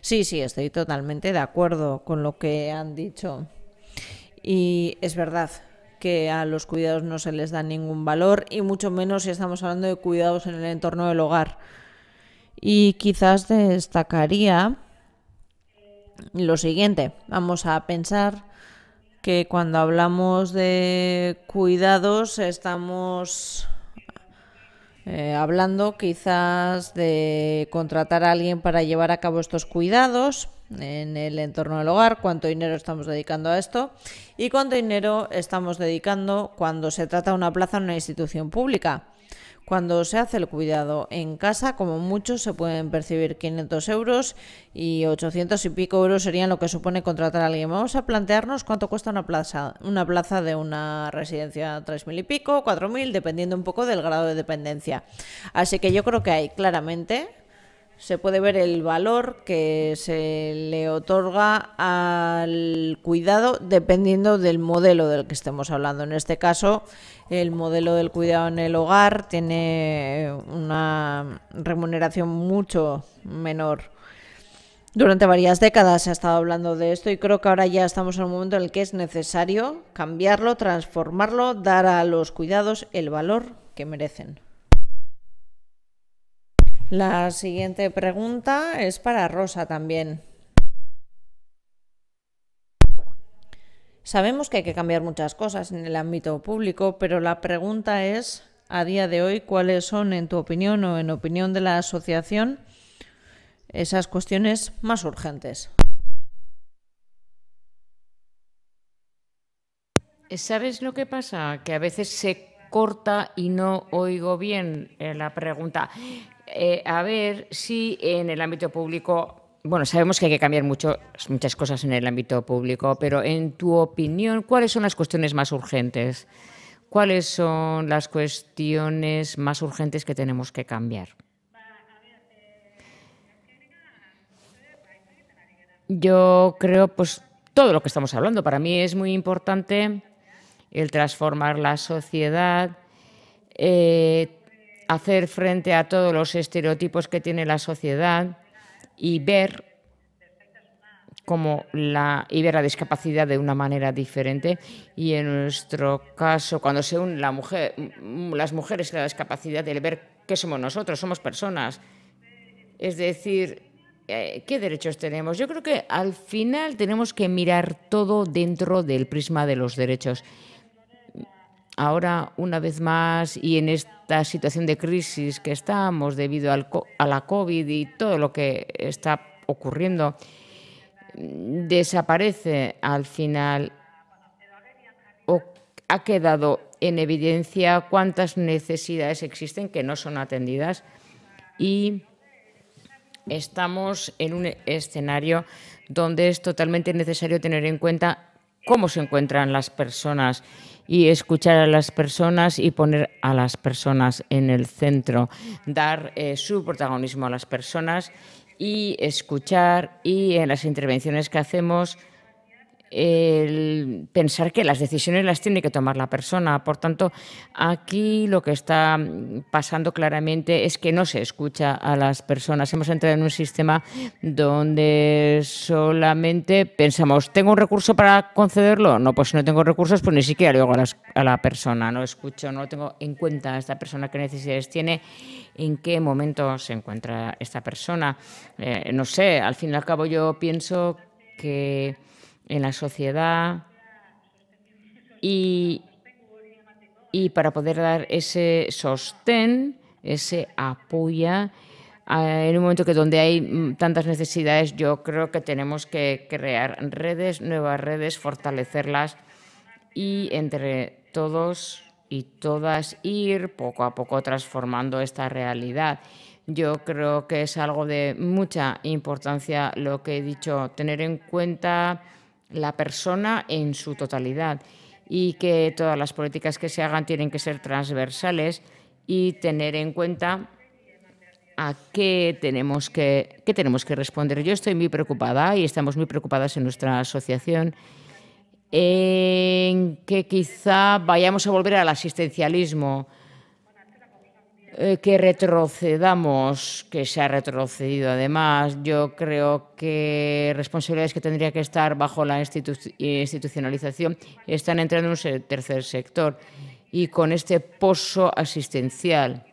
Speaker 1: Sí, sí, estoy totalmente de acuerdo con lo que han dicho. Y es verdad que a los cuidados no se les da ningún valor y mucho menos si estamos hablando de cuidados en el entorno del hogar. Y quizás destacaría lo siguiente, vamos a pensar que cuando hablamos de cuidados estamos eh, hablando quizás de contratar a alguien para llevar a cabo estos cuidados en el entorno del hogar, cuánto dinero estamos dedicando a esto y cuánto dinero estamos dedicando cuando se trata de una plaza en una institución pública. Cuando se hace el cuidado en casa, como muchos, se pueden percibir 500 euros y 800 y pico euros serían lo que supone contratar a alguien. Vamos a plantearnos cuánto cuesta una plaza, una plaza de una residencia, 3.000 y pico, 4.000, dependiendo un poco del grado de dependencia. Así que yo creo que hay claramente se puede ver el valor que se le otorga al cuidado dependiendo del modelo del que estemos hablando. En este caso, el modelo del cuidado en el hogar tiene una remuneración mucho menor. Durante varias décadas se ha estado hablando de esto y creo que ahora ya estamos en un momento en el que es necesario cambiarlo, transformarlo, dar a los cuidados el valor que merecen. La siguiente pregunta es para Rosa también. Sabemos que hay que cambiar muchas cosas en el ámbito público, pero la pregunta es, a día de hoy, ¿cuáles son, en tu opinión o en opinión de la asociación, esas cuestiones más urgentes? ¿Sabes
Speaker 2: lo que pasa? Que a veces se corta y no oigo bien eh, la pregunta. Eh, a ver si en el ámbito público bueno, sabemos que hay que cambiar muchas cosas en el ámbito público, pero en tu opinión, ¿cuáles son las cuestiones más urgentes? ¿Cuáles son las cuestiones más urgentes que tenemos que cambiar? Yo creo, pues, todo lo que estamos hablando. Para mí es muy importante el transformar la sociedad, eh, hacer frente a todos los estereotipos que tiene la sociedad y ver como la, la discapacidad de una manera diferente. Y en nuestro caso, cuando se unen la mujer, las mujeres la discapacidad, de ver qué somos nosotros, somos personas. Es decir, eh, ¿qué derechos tenemos? Yo creo que al final tenemos que mirar todo dentro del prisma de los derechos ahora una vez más y en esta situación de crisis que estamos debido a la COVID y todo lo que está ocurriendo, desaparece al final o ha quedado en evidencia cuántas necesidades existen que no son atendidas y estamos en un escenario donde es totalmente necesario tener en cuenta cómo se encuentran las personas y escuchar a las personas y poner a las personas en el centro, dar eh, su protagonismo a las personas y escuchar y en las intervenciones que hacemos el pensar que las decisiones las tiene que tomar la persona. Por tanto, aquí lo que está pasando claramente es que no se escucha a las personas. Hemos entrado en un sistema donde solamente pensamos, ¿tengo un recurso para concederlo? No, pues si no tengo recursos, pues ni siquiera le hago a, la persona, no escucho, no tengo en cuenta a esta persona qué necesidades tiene, en qué momento se encuentra esta persona. Eh, no sé, al fin y al cabo yo pienso que en la sociedad y, para poder dar ese sostén, ese apoyo ah, en un momento que donde hay mm, tantas necesidades, yo creo que tenemos que crear redes, nuevas redes, fortalecerlas y entre todos y todas ir poco a poco transformando esta realidad. Yo creo que es algo de mucha importancia lo que he dicho, tener en cuenta la persona en su totalidad y que todas las políticas que se hagan tienen que ser transversales y tener en cuenta a qué tenemos que, tenemos que responder. Yo estoy muy preocupada y estamos muy preocupadas en nuestra asociación en que quizá vayamos a volver al asistencialismo eh, que retrocedamos, que se ha retrocedido además. Yo creo que responsabilidades que tendría que estar bajo la institucionalización están entrando en un tercer sector y con este pozo asistencial.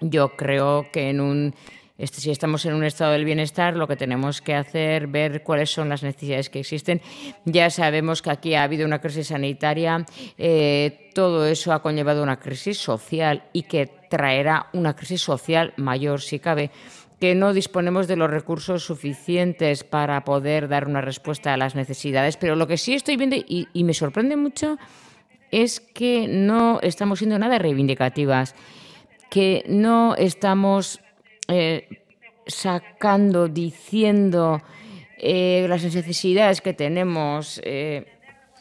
Speaker 2: Yo creo que en un este, si estamos en un estado del bienestar, lo que tenemos que hacer, ver cuáles son las necesidades que existen. Ya sabemos que aquí ha habido una crisis sanitaria, eh, todo eso ha conllevado una crisis social y que traerá una crisis social mayor, si cabe que no disponemos de los recursos suficientes para poder dar una respuesta a las necesidades, pero lo que sí estoy viendo y me sorprende mucho es que no estamos siendo nada reivindicativas, que no estamos eh, sacando, diciendo eh, las necesidades que tenemos. Eh,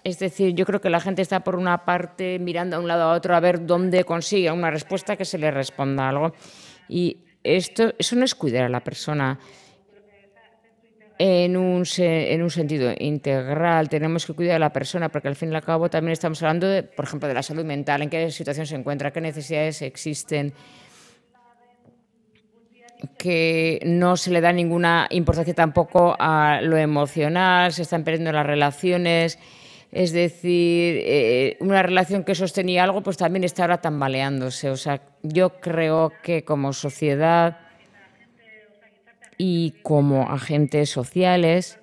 Speaker 2: es decir, yo creo que la gente está por una parte mirando a un lado a otro a ver dónde consigue una respuesta que se le responda algo. Y esto, eso no es cuidar a la persona en un, en un sentido integral. Tenemos que cuidar a la persona porque al fin y al cabo también estamos hablando, por ejemplo, de la salud mental, en qué situación se encuentra, qué necesidades existen que no se le da ninguna importancia tampoco a lo emocional, se están perdiendo las relaciones, es decir, eh, una relación que sostenía algo, pues también está ahora tambaleándose. O sea, yo creo que como sociedad y como agentes sociales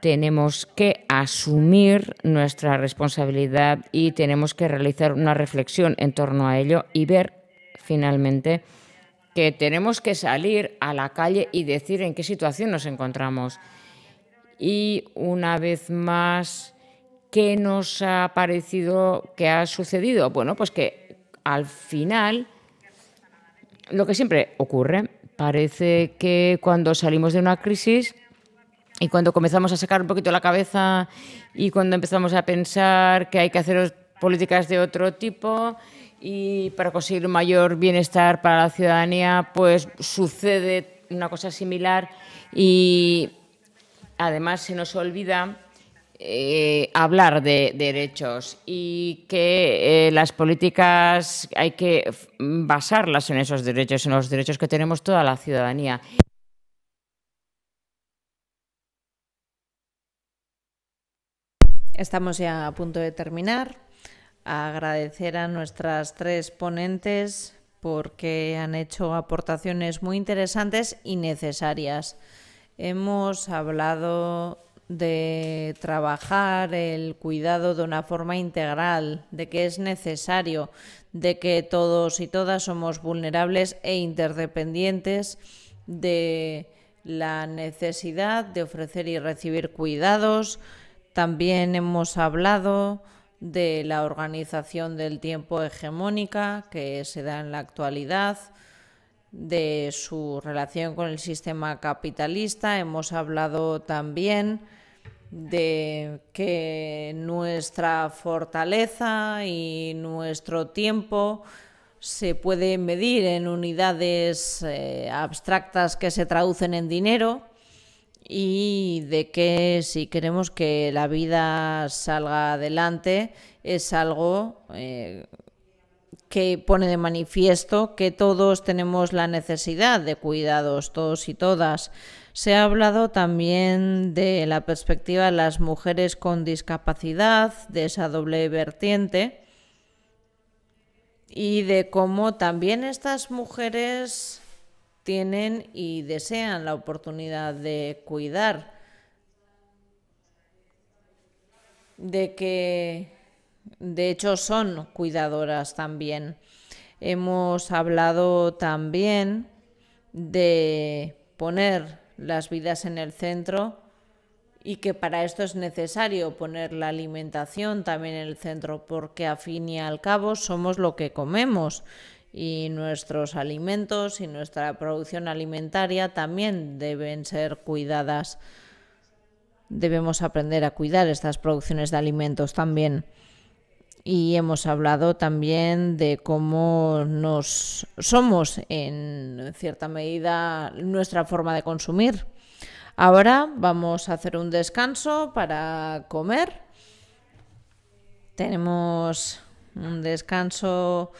Speaker 2: tenemos que asumir nuestra responsabilidad y tenemos que realizar una reflexión en torno a ello y ver finalmente que tenemos que salir a la calle y decir en qué situación nos encontramos. Y una vez más, ¿qué nos ha parecido que ha sucedido? Bueno, pues que al final, lo que siempre ocurre, parece que cuando salimos de una crisis y cuando comenzamos a sacar un poquito la cabeza y cuando empezamos a pensar que hay que hacer políticas de otro tipo, y para conseguir un mayor bienestar para la ciudadanía, pues sucede una cosa similar y además se nos olvida eh, hablar de, derechos y que eh, las políticas hay que basarlas en esos derechos, en los derechos que tenemos toda la ciudadanía.
Speaker 1: Estamos ya a punto de terminar agradecer a nuestras tres ponentes porque han hecho aportaciones muy interesantes y necesarias. Hemos hablado de trabajar el cuidado de una forma integral, de que es necesario, de que todos y todas somos vulnerables e interdependientes, de la necesidad de ofrecer y recibir cuidados. También hemos hablado de la organización del tiempo hegemónica que se da en la actualidad, de su relación con el sistema capitalista. Hemos hablado también de que nuestra fortaleza y nuestro tiempo se puede medir en unidades eh, abstractas que se traducen en dinero, y de que si queremos que la vida salga adelante es algo eh, que pone de manifiesto que todos tenemos la necesidad de cuidados, todos y todas. Se ha hablado también de la perspectiva de las mujeres con discapacidad, de esa doble vertiente y de cómo también estas mujeres tienen y desean la oportunidad de cuidar, de que de hecho son cuidadoras también. Hemos hablado también de poner las vidas en el centro y que para esto es necesario poner la alimentación también en el centro porque a fin y al cabo somos lo que comemos y nuestros alimentos y nuestra producción alimentaria también deben ser cuidadas. Debemos aprender a cuidar estas producciones de alimentos también. Y hemos hablado también de cómo nos somos en cierta medida nuestra forma de consumir. Ahora vamos a hacer un descanso para comer. Tenemos un descanso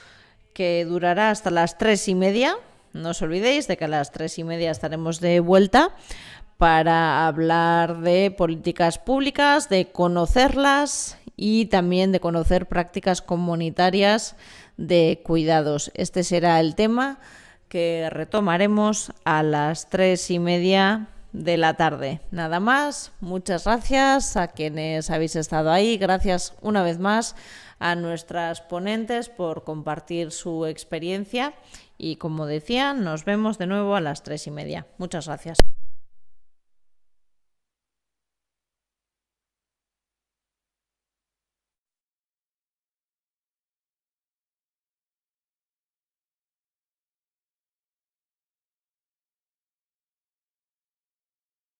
Speaker 1: que durará hasta las tres y media. No os olvidéis de que a las tres y media estaremos de vuelta para hablar de políticas públicas, de conocerlas y también de conocer prácticas comunitarias de cuidados. Este será el tema que retomaremos a las tres y media de la tarde. Nada más, muchas gracias a quienes habéis estado ahí, gracias una vez más a nuestras ponentes por compartir su experiencia y como decía, nos vemos de nuevo a las tres y media. Muchas gracias.